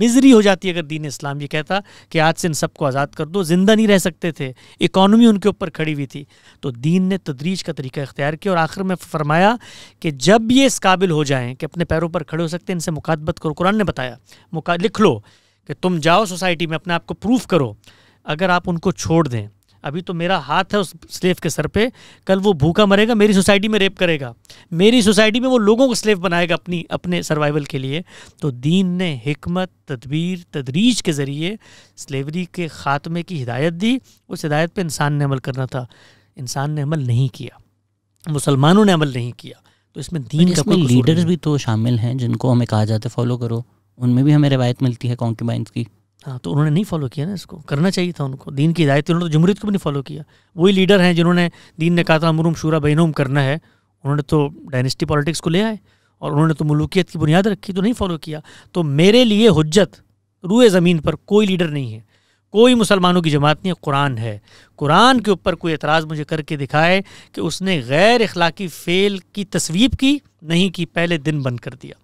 मिजरी हो जाती अगर दीन इस्लाम ये कहता कि आज से इन सबको आज़ाद कर दो ज़िंदा नहीं रह सकते थे इकॉनमी उनके ऊपर खड़ी हुई थी तो दीन ने तदरीज का तरीका इख्तियार किया और आखिर में फरमाया कि जब ये इस काबिल हो जाएं कि अपने पैरों पर खड़े हो सकते हैं इनसे मुकादबत करो कुरान ने बताया लिख लो कि तुम जाओ सोसाइटी में अपने आप को प्रूफ करो अगर आप उनको छोड़ दें अभी तो मेरा हाथ है उस स्लेव के सर पे कल वो भूखा मरेगा मेरी सोसाइटी में रेप करेगा मेरी सोसाइटी में वो लोगों को स्लेव बनाएगा अपनी अपने सर्वाइवल के लिए तो दीन ने हमत तदबीर तदरीज के ज़रिए स्लेवरी के ख़ात्मे की हिदायत दी उस हिदायत पर इंसान ने अमल करना था इंसान ने अमल नहीं किया मुसलमानों ने अमल नहीं किया तो इसमें दीन का कोई लीडर्स भी तो शामिल हैं जिनको हमें कहा जाता है फॉलो करो उनमें भी हमें रिवायत मिलती है कॉन्क्यूबाइंस की हाँ तो उन्होंने नहीं फॉलो किया ना इसको करना चाहिए था उनको दीन की हिदायत उन्होंने तो जमहूरीत को भी नहीं फॉलो किया वही लीडर हैं जिन्होंने दीन ने कहा था अमरूम शूरा बैनूम करना है उन्होंने तो डायनेस्टी पॉलिटिक्स को ले आए और उन्होंने तो मलूकियत की बुनियाद रखी तो नहीं फॉलो किया तो मेरे लिए हजत रूए ज़मीन पर कोई लीडर नहीं है कोई मुसलमानों की जमात नहीं है कुरान है कुरान के ऊपर कोई एतराज़ मुझे करके दिखाए कि उसने गैर अखलाक़ी फ़ेल की तस्वीब की नहीं की पहले दिन बंद कर दिया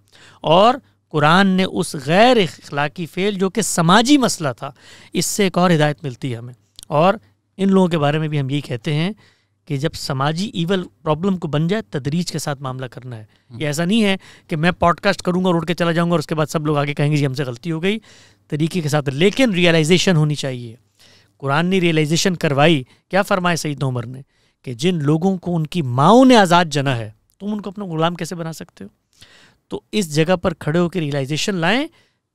और कुरान ने उस गैर अखलाकी फ़ेल जो कि समाजी मसला था इससे एक और हिदायत मिलती है हमें और इन लोगों के बारे में भी हम यही कहते हैं कि जब समाजी इवल प्रॉब्लम को बन जाए तदरीज के साथ मामला करना है ये ऐसा नहीं है कि मैं पॉडकास्ट करूंगा रोड के चला जाऊंगा और उसके बाद सब लोग आगे कहेंगे जी हमसे गलती हो गई तरीके के साथ लेकिन रियलाइजेशन होनी चाहिए कुरान ने रियलाइजेशन करवाई क्या फरमाए सईद उमर ने कि जिन लोगों को उनकी माओ ने आज़ाद जना है तुम उनको अपना गुलाम कैसे बना सकते हो तो इस जगह पर खड़े होकर रियलाइजेशन लाएं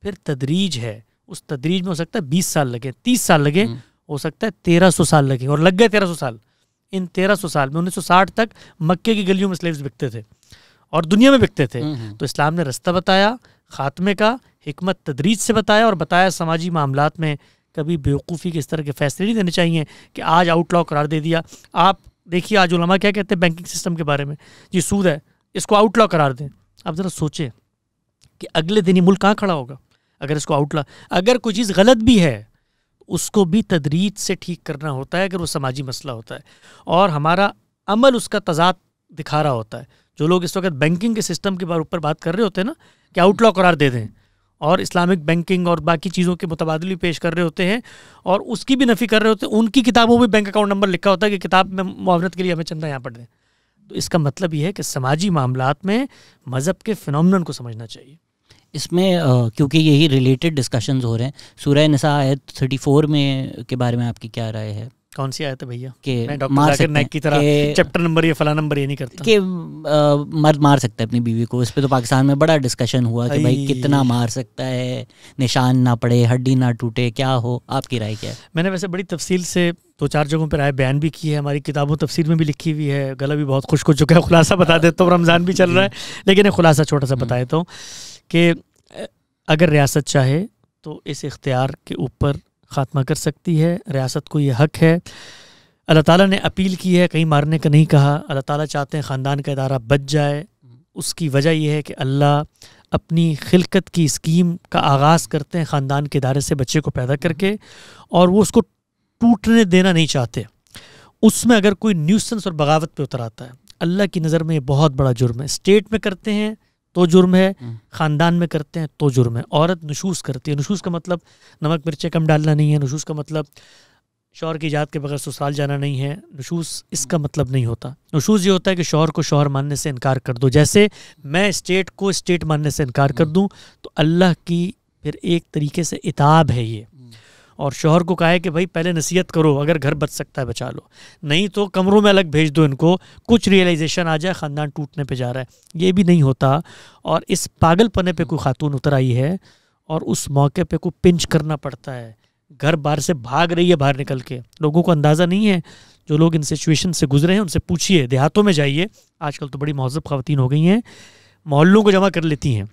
फिर तदरीज है उस तदरीज में हो सकता है बीस साल लगे तीस साल लगे हम्म। हो सकता है तेरह सौ साल लगे और लग गए तेरह सौ साल इन तेरह सौ साल में उन्नीस सौ साठ तक मक्के की गलियों में स्लेव्स बिकते थे और दुनिया में बिकते थे हम्म, हम्म। तो इस्लाम ने रास्ता बताया खात्मे का हमत तदरीज से बताया और बताया समाजी मामला में कभी बेवकूफ़ी के इस तरह के फैसले नहीं देने चाहिए कि आज आउटलॉ करार दे दिया आप देखिए आज उलमा क्या कहते हैं बैंकिंग सिस्टम के बारे में जी सूद है इसको आउटलॉ करार दें आप ज़रा सोचें कि अगले दिन ही मुल्क कहाँ खड़ा होगा अगर इसको आउटला अगर कोई चीज़ गलत भी है उसको भी तदरीज से ठीक करना होता है अगर वो समाजी मसला होता है और हमारा अमल उसका तजाद दिखा रहा होता है जो लोग इस वक्त बैंकिंग के सिस्टम के ऊपर बात कर रहे होते हैं ना कि आउटलॉ करार दे दें और इस्लामिक बैंकिंग और बाकी चीज़ों के मुतबादले भी पेश कर रहे होते हैं और उसकी भी नफ़ी कर रहे होते हैं उनकी किताबों में बैंक अकाउंट नंबर लिखा होता है कि किताब में मुआवनत के लिए हमें चंदा यहाँ पढ़ दें तो इसका मतलब यह है कि समाजी मामला में मज़हब के फिनमन को समझना चाहिए इसमें क्योंकि यही रिलेटेड डिस्कशंस हो रहे हैं सूर्य नसा आयत फोर में के बारे में आपकी क्या राय है कौन सी आयत है भैया मैं डॉक्टर नेक की तरह चैप्टर नंबर ये फला नंबर ये नहीं करता कि मर्द मार सकता है अपनी बीवी को इस पर तो पाकिस्तान में बड़ा डिस्कशन हुआ कि भाई कितना मार सकता है निशान ना पड़े हड्डी ना टूटे क्या हो आपकी राय क्या है मैंने वैसे बड़ी तफसील से दो चार जगहों पर राय बयान भी की है हमारी किताबों तफसील में भी लिखी हुई है गला भी बहुत खुश हो चुका है खुलासा बता देता हूँ रमज़ान भी चल रहा है लेकिन एक खुलासा छोटा सा बता हम्म। देता हूँ कि अगर रियासत चाहे तो इस इख्तियार के ऊपर ख़ात्मा कर सकती है रियासत को यह हक है अल्लाह ताला ने अपील की है कहीं मारने का नहीं कहा अल्लाह ताला चाहते हैं ख़ानदान का इदारा बच जाए उसकी वजह यह है कि अल्लाह अपनी खिलकत की स्कीम का आगाज़ करते हैं ख़ानदान के इदारे से बच्चे को पैदा करके और वो उसको टूटने देना नहीं चाहते उसमें अगर कोई न्यूसेंस और बगावत पर उतर आता है अल्लाह की नज़र में ये बहुत बड़ा जुर्म है स्टेट में करते हैं तो जुर्म है हम्म। ख़ानदान में करते हैं तो जुर्म है औरत नशूस करती है नशूस का मतलब नमक मिर्चें कम डालना नहीं है नशूस का मतलब शौहर की ईजाद के बगैर ससुराल जाना नहीं है नशूस इसका मतलब नहीं होता नशूस ये होता है कि शौहर को शौहर मानने से इनकार कर दो जैसे मैं स्टेट को स्टेट मानने से इनकार कर हम्म। दूँ तो अल्लाह की फिर एक तरीके से इताब है ये और शोहर को कहा है कि भाई पहले नसीहत करो अगर घर बच सकता है बचा लो नहीं तो कमरों में अलग भेज दो इनको कुछ रियलाइजेशन आ जाए ख़ानदान टूटने पे जा रहा है ये भी नहीं होता और इस पागल पने पर कोई खातून उतर आई है और उस मौके पर कोई पिंच करना पड़ता है घर बाहर से भाग रही है बाहर निकल के लोगों को अंदाज़ा नहीं है जो लोग इन सिचुएशन से गुजरे हैं उनसे पूछिए देहातों में जाइए आजकल तो बड़ी महजब खातन हो गई हैं मोहल्लों को जमा कर लेती हैं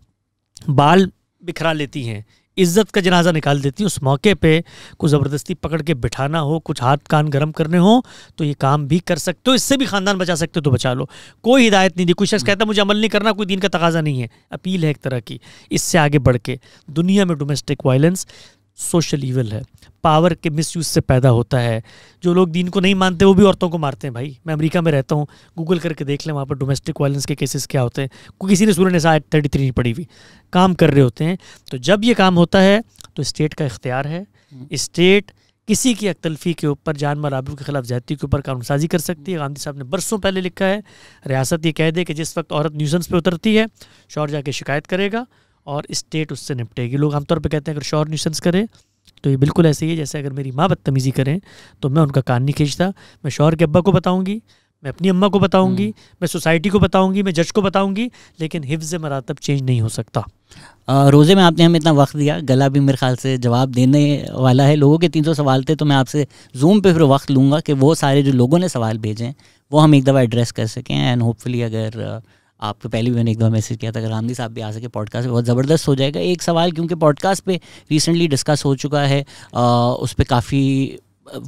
बाल बिखरा लेती हैं इज्जत का जनाजा निकाल देती है उस मौके पे कुछ ज़बरदस्ती पकड़ के बिठाना हो कुछ हाथ कान गर्म करने हो तो ये काम भी कर सकते हो इससे भी ख़ानदान बचा सकते हो तो बचा लो कोई हिदायत नहीं दी कोई शख्स कहता मुझे अमल नहीं करना कोई दिन का तकाजा नहीं है अपील है एक तरह की इससे आगे बढ़ के दुनिया में डोमेस्टिक वायलेंस सोशल ईवल है पावर के मिसयूज से पैदा होता है जो लोग दीन को नहीं मानते वो भी औरतों को मारते हैं भाई मैं अमेरिका में रहता हूँ गूगल करके देख लें वहाँ पर डोमेस्टिक वायलेंस के केसेस क्या होते हैं को किसी ने सूर्य निशा थर्टी थ्री नहीं पड़ी हुई काम कर रहे होते हैं तो जब ये काम होता है तो स्टेट का इख्तियार है स्टेट हम्म। किसी की अकतलफी के ऊपर जानवर आबरू के खिलाफ ज्यादती के ऊपर कानून साजी कर सकती है हम्म। गांधी साहब ने बरसों पहले लिखा है रियासत ये कह दे कि जिस वक्त औरत न्यूजेंस पर उतरती है शौर जाके शिकायत करेगा और स्टेट उससे निपटेगी लोग आमतौर पर कहते हैं अगर शौर न्यूसेंस करें तो ये बिल्कुल ऐसे ही है जैसे अगर मेरी माँ बदतमीज़ी करें तो मैं उनका कान नहीं खींचता मैं शोहर के अब्बा को बताऊँगी मैं अपनी अम्मा को बताऊंगी हम्म। मैं सोसाइटी को बताऊंगी मैं जज को बताऊंगी लेकिन हिफ्ज़ मरातब चेंज नहीं हो सकता रोज़े में आपने हमें इतना वक्त दिया गला भी मेरे ख्याल से जवाब देने वाला है लोगों के 300 सवाल थे तो मैं आपसे जूम पे फिर वक्त लूँगा कि वो सारे जो लोगों ने सवाल भेजे हैं वो हम एक दफ़ा एड्रेस कर सकें एंड होपफुली अगर आपको पहले भी मैंने एक दो मैसेज किया था अगर रामदी साहब भी आ सके पॉडकास्ट पे बहुत ज़बरदस्त हो जाएगा एक सवाल क्योंकि पॉडकास्ट पे रिसेंटली डिस्कस हो चुका है आ, उस पर काफ़ी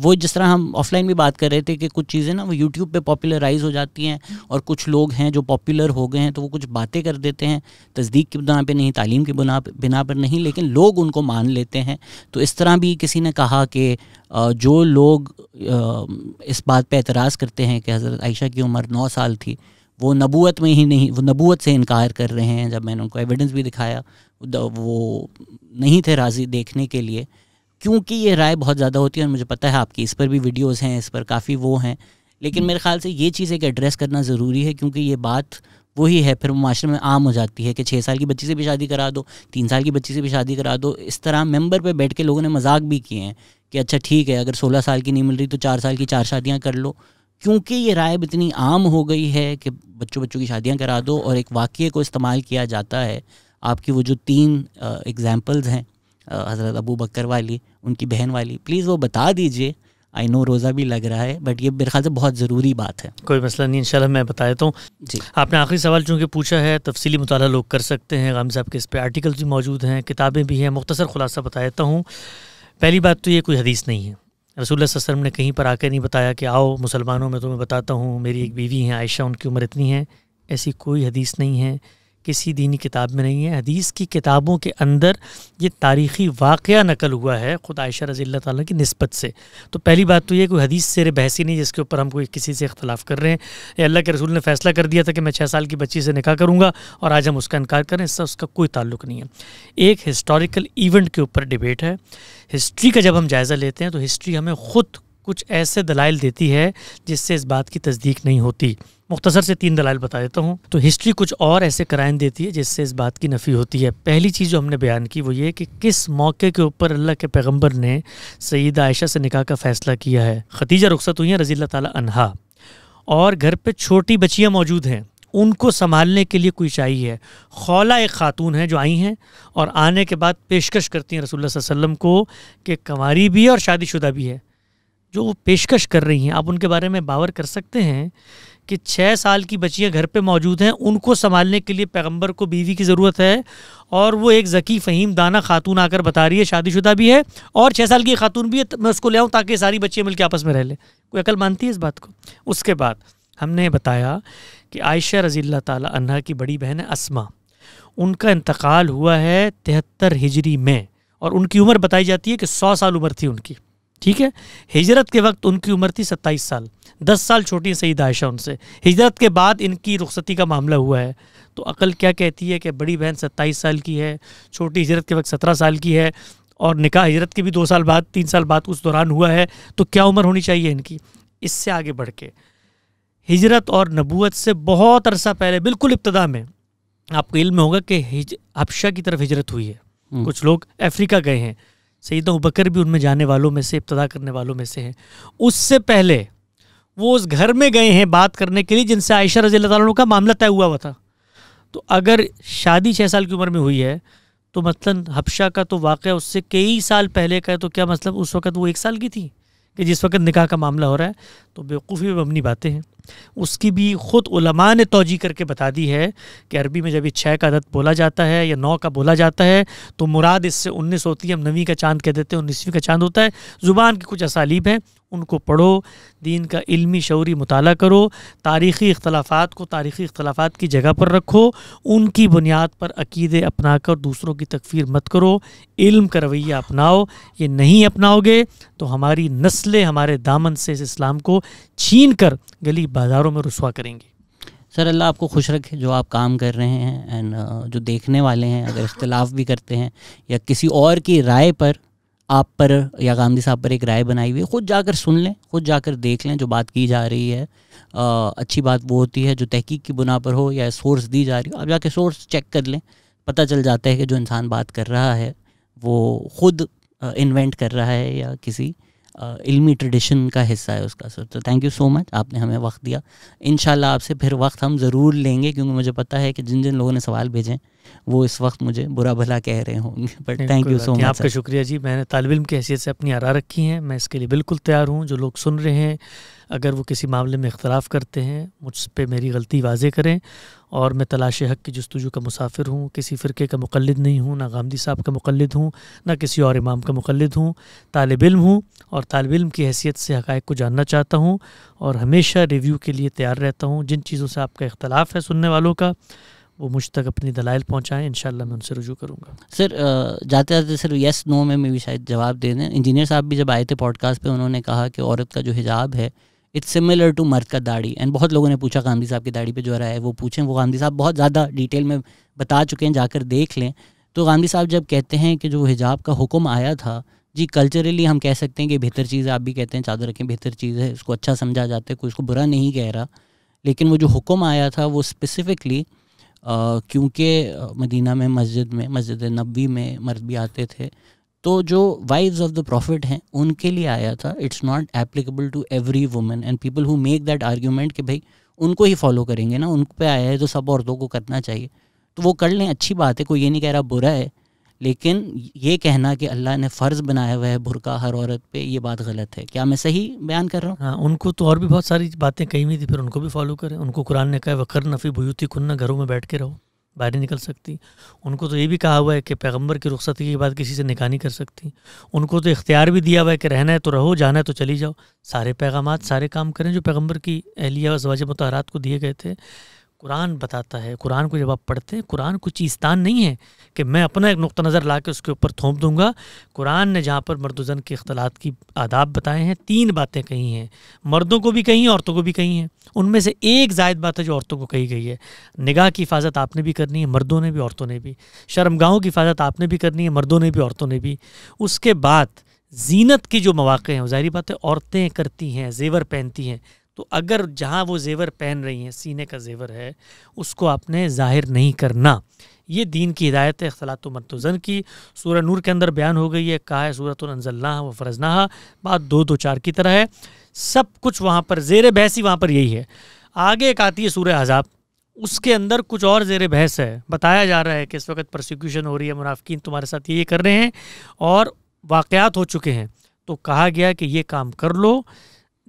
वो जिस तरह हम ऑफलाइन भी बात कर रहे थे कि कुछ चीज़ें ना वो यूट्यूब पे पॉपुलराइज हो जाती हैं और कुछ लोग हैं जो पॉपुलर हो गए हैं तो वो कुछ बातें कर देते हैं तस्दीक की बिना पे नहीं तालीम के बिना बिना पर नहीं लेकिन लोग उनको मान लेते हैं तो इस तरह भी किसी ने कहा कि जो लोग इस बात पर एतराज़ करते हैं कि हज़रत आयशा की उम्र नौ साल थी वो नबूत में ही नहीं वो नबूत से इनकार कर रहे हैं जब मैंने उनको एविडेंस भी दिखाया वो नहीं थे राज़ी देखने के लिए क्योंकि ये राय बहुत ज़्यादा होती है और मुझे पता है आपकी इस पर भी वीडियोस हैं इस पर काफ़ी वो हैं लेकिन मेरे ख्याल से ये चीज़ एक एड्रेस करना ज़रूरी है क्योंकि ये बात वही है फिर माशरे में आम हो जाती है कि छः साल की बच्ची से भी शादी करा दो तीन साल की बच्ची से भी शादी करा दो इस तरह मेंबर पे बैठ के लोगों ने मजाक भी किए हैं कि अच्छा ठीक है अगर सोलह साल की नहीं मिल रही तो चार साल की चार शादियाँ कर लो क्योंकि ये राय इतनी आम हो गई है कि बच्चों बच्चों की शादियां करा दो और एक वाक्य को इस्तेमाल किया जाता है आपकी वो जो तीन एग्जाम्पल्स हैं हज़रत अबू बकर वाली उनकी बहन वाली प्लीज़ वो बता दीजिए आई नो रोज़ा भी लग रहा है बट ये मेरे ख्याल से बहुत ज़रूरी बात है कोई मसला नहीं इन मैं बता देता हूँ जी आपने आखिरी सवाल चूँकि पूछा है तफसीली मताल लोग कर सकते हैं गाम साहब के इस पर आर्टिकल्स भी मौजूद हैं किताबें भी हैं मुख्तर खुलासा बता देता हूँ पहली बात तो ये कोई हदीस नहीं है रसूल वसलम ने कहीं पर आकर नहीं बताया कि आओ मुसलमानों में तुम्हें बताता हूँ मेरी एक बीवी हैं आयशा उनकी उम्र इतनी है ऐसी कोई हदीस नहीं है किसी दीनी किताब में नहीं है हदीस की किताबों के अंदर ये तारीख़ी वाक़ नकल हुआ है ख़ुद आयशा रज़ी ताली की नस्बत से तो पहली बात तो ये कोई हदीस से बहसी नहीं जिसके ऊपर हम कोई किसी से इख्तलाफ़ कर रहे हैं या अल्लाह के रसूल ने फ़ैसला कर दिया था कि मैं छः साल की बच्ची से निकाह करूँगा और आज हम उसका इनकार करें इससे उसका कोई ताल्लुक नहीं है एक हिस्टोरिकल इवेंट के ऊपर डिबेट है हिस्ट्री का जब हम जायज़ा लेते हैं तो हिस्ट्री हमें ख़ुद कुछ ऐसे दलाइल देती है जिससे इस बात की तस्दीक नहीं होती मुख्तसर से तीन दलाइल बता देता हूँ तो हिस्ट्री कुछ और ऐसे क्राइम देती है जिससे इस बात की नफ़ी होती है पहली चीज़ जो हमने बयान की वो ये कि किस मौके के ऊपर अल्लाह के पैगम्बर ने सईद आयशा से निकाह का फ़ैसला किया है खतीजा रुखसत हुई हैं रजील तहा और घर पर छोटी बचियाँ मौजूद हैं उनको संभालने के लिए कोई चाहिए है खौला एक खातून है जो आई हैं और आने के बाद पेशकश करती हैं रसोल्ला वसम को कि कंवारी भी है और शादीशुदा भी है जो वो पेशकश कर रही हैं आप उनके बारे में बावर कर सकते हैं कि छः साल की बच्चियाँ घर पे मौजूद हैं उनको संभालने के लिए पैगंबर को बीवी की ज़रूरत है और वो एक जकी फ़हीम दाना खातून आकर बता रही है शादीशुदा भी है और छः साल की खातून भी है तो मैं उसको ले आऊँ ताकि सारी बच्चियाँ मिलकर आपस में रह लें कोई अकल मानती है इस बात को उसके बाद हमने बताया कि आयशा रज़ी तह की बड़ी बहन है असमा उनका इंतकाल हुआ है तिहत्तर हिजरी में और उनकी उम्र बताई जाती है कि सौ साल उम्र थी उनकी ठीक है हिजरत के वक्त उनकी उम्र थी सत्ताईस साल दस साल छोटी सईद आयशा उनसे हिजरत के बाद इनकी रुखसती का मामला हुआ है तो अकल क्या कहती है कि बड़ी बहन सत्ताईस साल की है छोटी हिजरत के वक्त सत्रह साल की है और निकाह हिजरत के भी दो साल बाद तीन साल बाद उस दौरान हुआ है तो क्या उम्र होनी चाहिए इनकी इससे आगे बढ़ के हिजरत और नबूत से बहुत अरसा पहले बिल्कुल इब्तदा में आपको इल्म होगा कि हिज हबशा की तरफ हिजरत हुई है हम्म। कुछ लोग अफ्रीका गए हैं सईद बकर भी उनमें जाने वालों में से इब्तदा करने वालों में से हैं उससे पहले वो उस घर में गए हैं बात करने के लिए जिनसे आयशा रजी तुम का मामला तय हुआ हुआ था तो अगर शादी छः साल की उम्र में हुई है तो मतलब हफ्शा का तो वाक़ उससे कई साल पहले का है तो क्या मतलब उस वक़्त वो एक साल की थी कि जिस वक्त निकाह का मामला हो रहा है तो बेवकूफ़ी अपनी बातें हैं उसकी भी ख़ुद उलमा ने तोजी करके बता दी है कि अरबी में जब यह छः का अदद बोला जाता है या नौ का बोला जाता है तो मुराद इससे उन्नीस होती है हम नवी का चांद कह देते हैं उन्नीसवीं का चांद होता है ज़ुबान के कुछ असालीब हैं उनको पढ़ो दीन का इल्मी शौरी मुताल करो तारीख़ी अख्तलाफा को तारीख़ी अख्तलाफा की जगह पर रखो उनकी बुनियाद पर अकीदे अपना कर दूसरों की तकफीर मत करो इल्म का रवैया अपनाओ ये नहीं अपनाओगे तो हमारी नस्लें हमारे दामन से इस इस्लाम को छीन कर गली बाज़ारों में रसुआ करेंगी सर अल्लाह आपको खुश रखे जो आप काम कर रहे हैं एंड uh, जो देखने वाले हैं अगर इख्तलाफ भी करते हैं या किसी और की राय पर आप पर या गांधी साहब पर एक राय बनाई हुई है खुद जाकर सुन लें खुद जाकर देख लें जो बात की जा रही है आ, uh, अच्छी बात वो होती है जो तहकीक की बुना पर हो या सोर्स दी जा रही हो आप जाके सोर्स चेक कर लें पता चल जाता है कि जो इंसान बात कर रहा है वो खुद इन्वेंट uh, कर रहा है या किसी इल्मी ट्रेडिशन का हिस्सा है उसका सर तो थैंक यू सो मच आपने हमें वक्त दिया इन आपसे फिर वक्त हम ज़रूर लेंगे क्योंकि मुझे पता है कि जिन जिन लोगों ने सवाल भेजें वो इस वक्त मुझे बुरा भला कह रहे होंगे but thank you so much आपका शुक्रिया जी मैंने तालब इम की हैसियत से अपनी आरा रखी हैं मैं इसके लिए बिल्कुल तैयार हूँ जो लोग सुन रहे हैं अगर वो किसी मामले में इख्तलाफ करते हैं मुझ पर मेरी गलती वाजे करें और मैं तलाश हक की जस्तजू का मुसाफिर हूँ किसी फ़िरके का मुकलद नहीं हूँ ना गांधी साहब का मुकलद हूँ ना किसी और इमाम का मुकलद हूँ तालब इम हूँ और तालब इम की हैसियत से हक़ को जानना चाहता हूँ और हमेशा रिव्यू के लिए तैयार रहता हूँ जिन चीज़ों से आपका इख्तलाफ है सुनने वालों का वो मुझ तक अपनी दलाइल पहुँचाएँ इन मैं उनसे रजू करूँगा सर जाते जाते सर येस नो में मैं भी शायद जवाब दे दें इंजीनियर साहब भी जब आए थे पॉडकास्ट पर उन्होंने कहा कि औरत का जो हिजाब है इट्स सिमिलर टू मर्द का दाढ़ी एंड बहुत लोगों ने पूछा गांधी साहब की दाढ़ी पे जो रहा है वो पूछें वो गांधी साहब बहुत ज़्यादा डिटेल में बता चुके हैं जाकर देख लें तो गांधी साहब जब कहते हैं कि जो हिजाब का हुक्म आया था जी कल्चरली हम कह सकते हैं कि बेहतर चीज़ है आप भी कहते हैं चादर रखें बेहतर चीज़ है उसको अच्छा समझा जाता है कोई उसको बुरा नहीं कह रहा लेकिन वो जो हुक्म आया था वो स्पेसिफ़िकली क्योंकि मदीना में मस्जिद में मस्जिद नबी में मर्द भी आते थे तो जो वाइफ ऑफ द प्रॉफिट हैं उनके लिए आया था it's not applicable to every women and people who make that argument कि भाई उनको ही फॉलो करेंगे ना उन पर आया है तो सब औरतों को करना चाहिए तो वो कर लें अच्छी बात है कोई ये नहीं कह रहा बुरा है लेकिन ये कहना कि अल्लाह ने फ़र्ज़ बनाया हुआ है बुरका हर औरत पे ये बात गलत है क्या मैं सही बयान कर रहा हूँ हाँ उनको तो और भी बहुत सारी बातें कही हुई थी फिर उनको भी फॉलो करें उनको कुरान ने कहा वकर नफ़ी भूती खुन्ना घरों में बैठ के रहो बाहर निकल सकती उनको तो ये भी कहा हुआ है कि पैगंबर की रुख्सती के बाद किसी से निकाह नहीं कर सकती उनको तो इख्तियार भी दिया हुआ है कि रहना है तो रहो जाना है तो चली जाओ सारे पैगाम सारे काम करें जो पैगंबर की अहलिया वजवाज मतहरात को दिए गए थे कुरान बताता है कुरान को जब आप पढ़ते हैं कुरान कुछ चीज़तान नहीं है कि मैं अपना एक नुक़ नज़र ला के उसके ऊपर थोप दूंगा कुरान ने जहाँ पर मर्दोजन के अख्तलात की आदाब बताए हैं तीन बातें कही हैं मर्दों को भी कही हैं औरतों को भी कही हैं उनमें से एक जायद बात है जो औरतों को कही गई है निगाह की हिफाजत आपने भी करनी है मर्दों ने भी औरतों ने भी शर्मगाहों की हिफाजत आपने भी करनी है मर्दों ने भी औरतों ने भी उसके बाद जीनत की जो मौाक़े हैं ज़ाहरी बात है औरतें करती हैं जेवर पहनती हैं तो अगर जहाँ वो जेवर पहन रही हैं सीने का जेवर है उसको आपने ज़ाहिर नहीं करना ये दीन की हिदायत है अखलात मतजन की सूर नूर के अंदर बयान हो गई है कहा है सूरत अनजल्ला व फ़रजना बात दो दो चार की तरह है सब कुछ वहाँ पर जेर बहस ही वहाँ पर यही है आगे एक आती है सूर्य अजाब उसके अंदर कुछ और जेर बहस है बताया जा रहा है कि इस वक्त प्रोसिक्यूशन हो रही है मुनाफिन तुम्हारे साथ ये कर रहे हैं और वाक़ हो चुके हैं तो कहा गया कि ये काम कर लो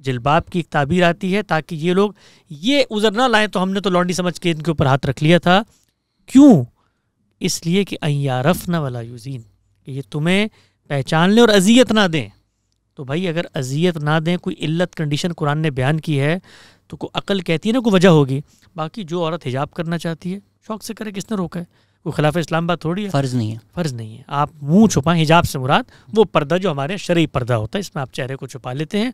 जिलबाब की एक ताबीर आती है ताकि ये लोग ये उज़र ना लाएं तो हमने तो लॉन्डी समझ के इनके ऊपर हाथ रख लिया था क्यों इसलिए कि अयारफ ना वाला यूजीन ये तुम्हें पहचान लें और अजियत ना दें तो भाई अगर अजियत ना दें कोई इल्लत कंडीशन कुरान ने बयान की है तो को अकल कहती है ना कोई वजह होगी बाकी जो औरत हिजाब करना चाहती है शौक से करे किसने रोका है कोई खिलाफ इस्लाम बात थोड़ी है फ़र्ज़ नहीं है फ़र्ज़ नहीं है आप मुंह छुपाएं हिजाब से मुराद वो पर्दा जो हमारे शरी पर्दा होता है इसमें आप चेहरे को छुपा लेते हैं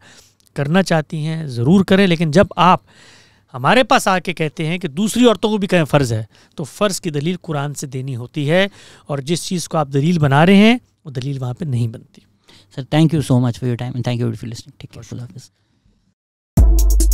करना चाहती हैं ज़रूर करें लेकिन जब आप हमारे पास आके कहते हैं कि दूसरी औरतों को भी कहें फ़र्ज़ है तो फ़र्ज़ की दलील कुरान से देनी होती है और जिस चीज़ को आप दलील बना रहे हैं वो दलील वहाँ पर नहीं बनती sir thank you so much for your time and thank you for listening ठीक है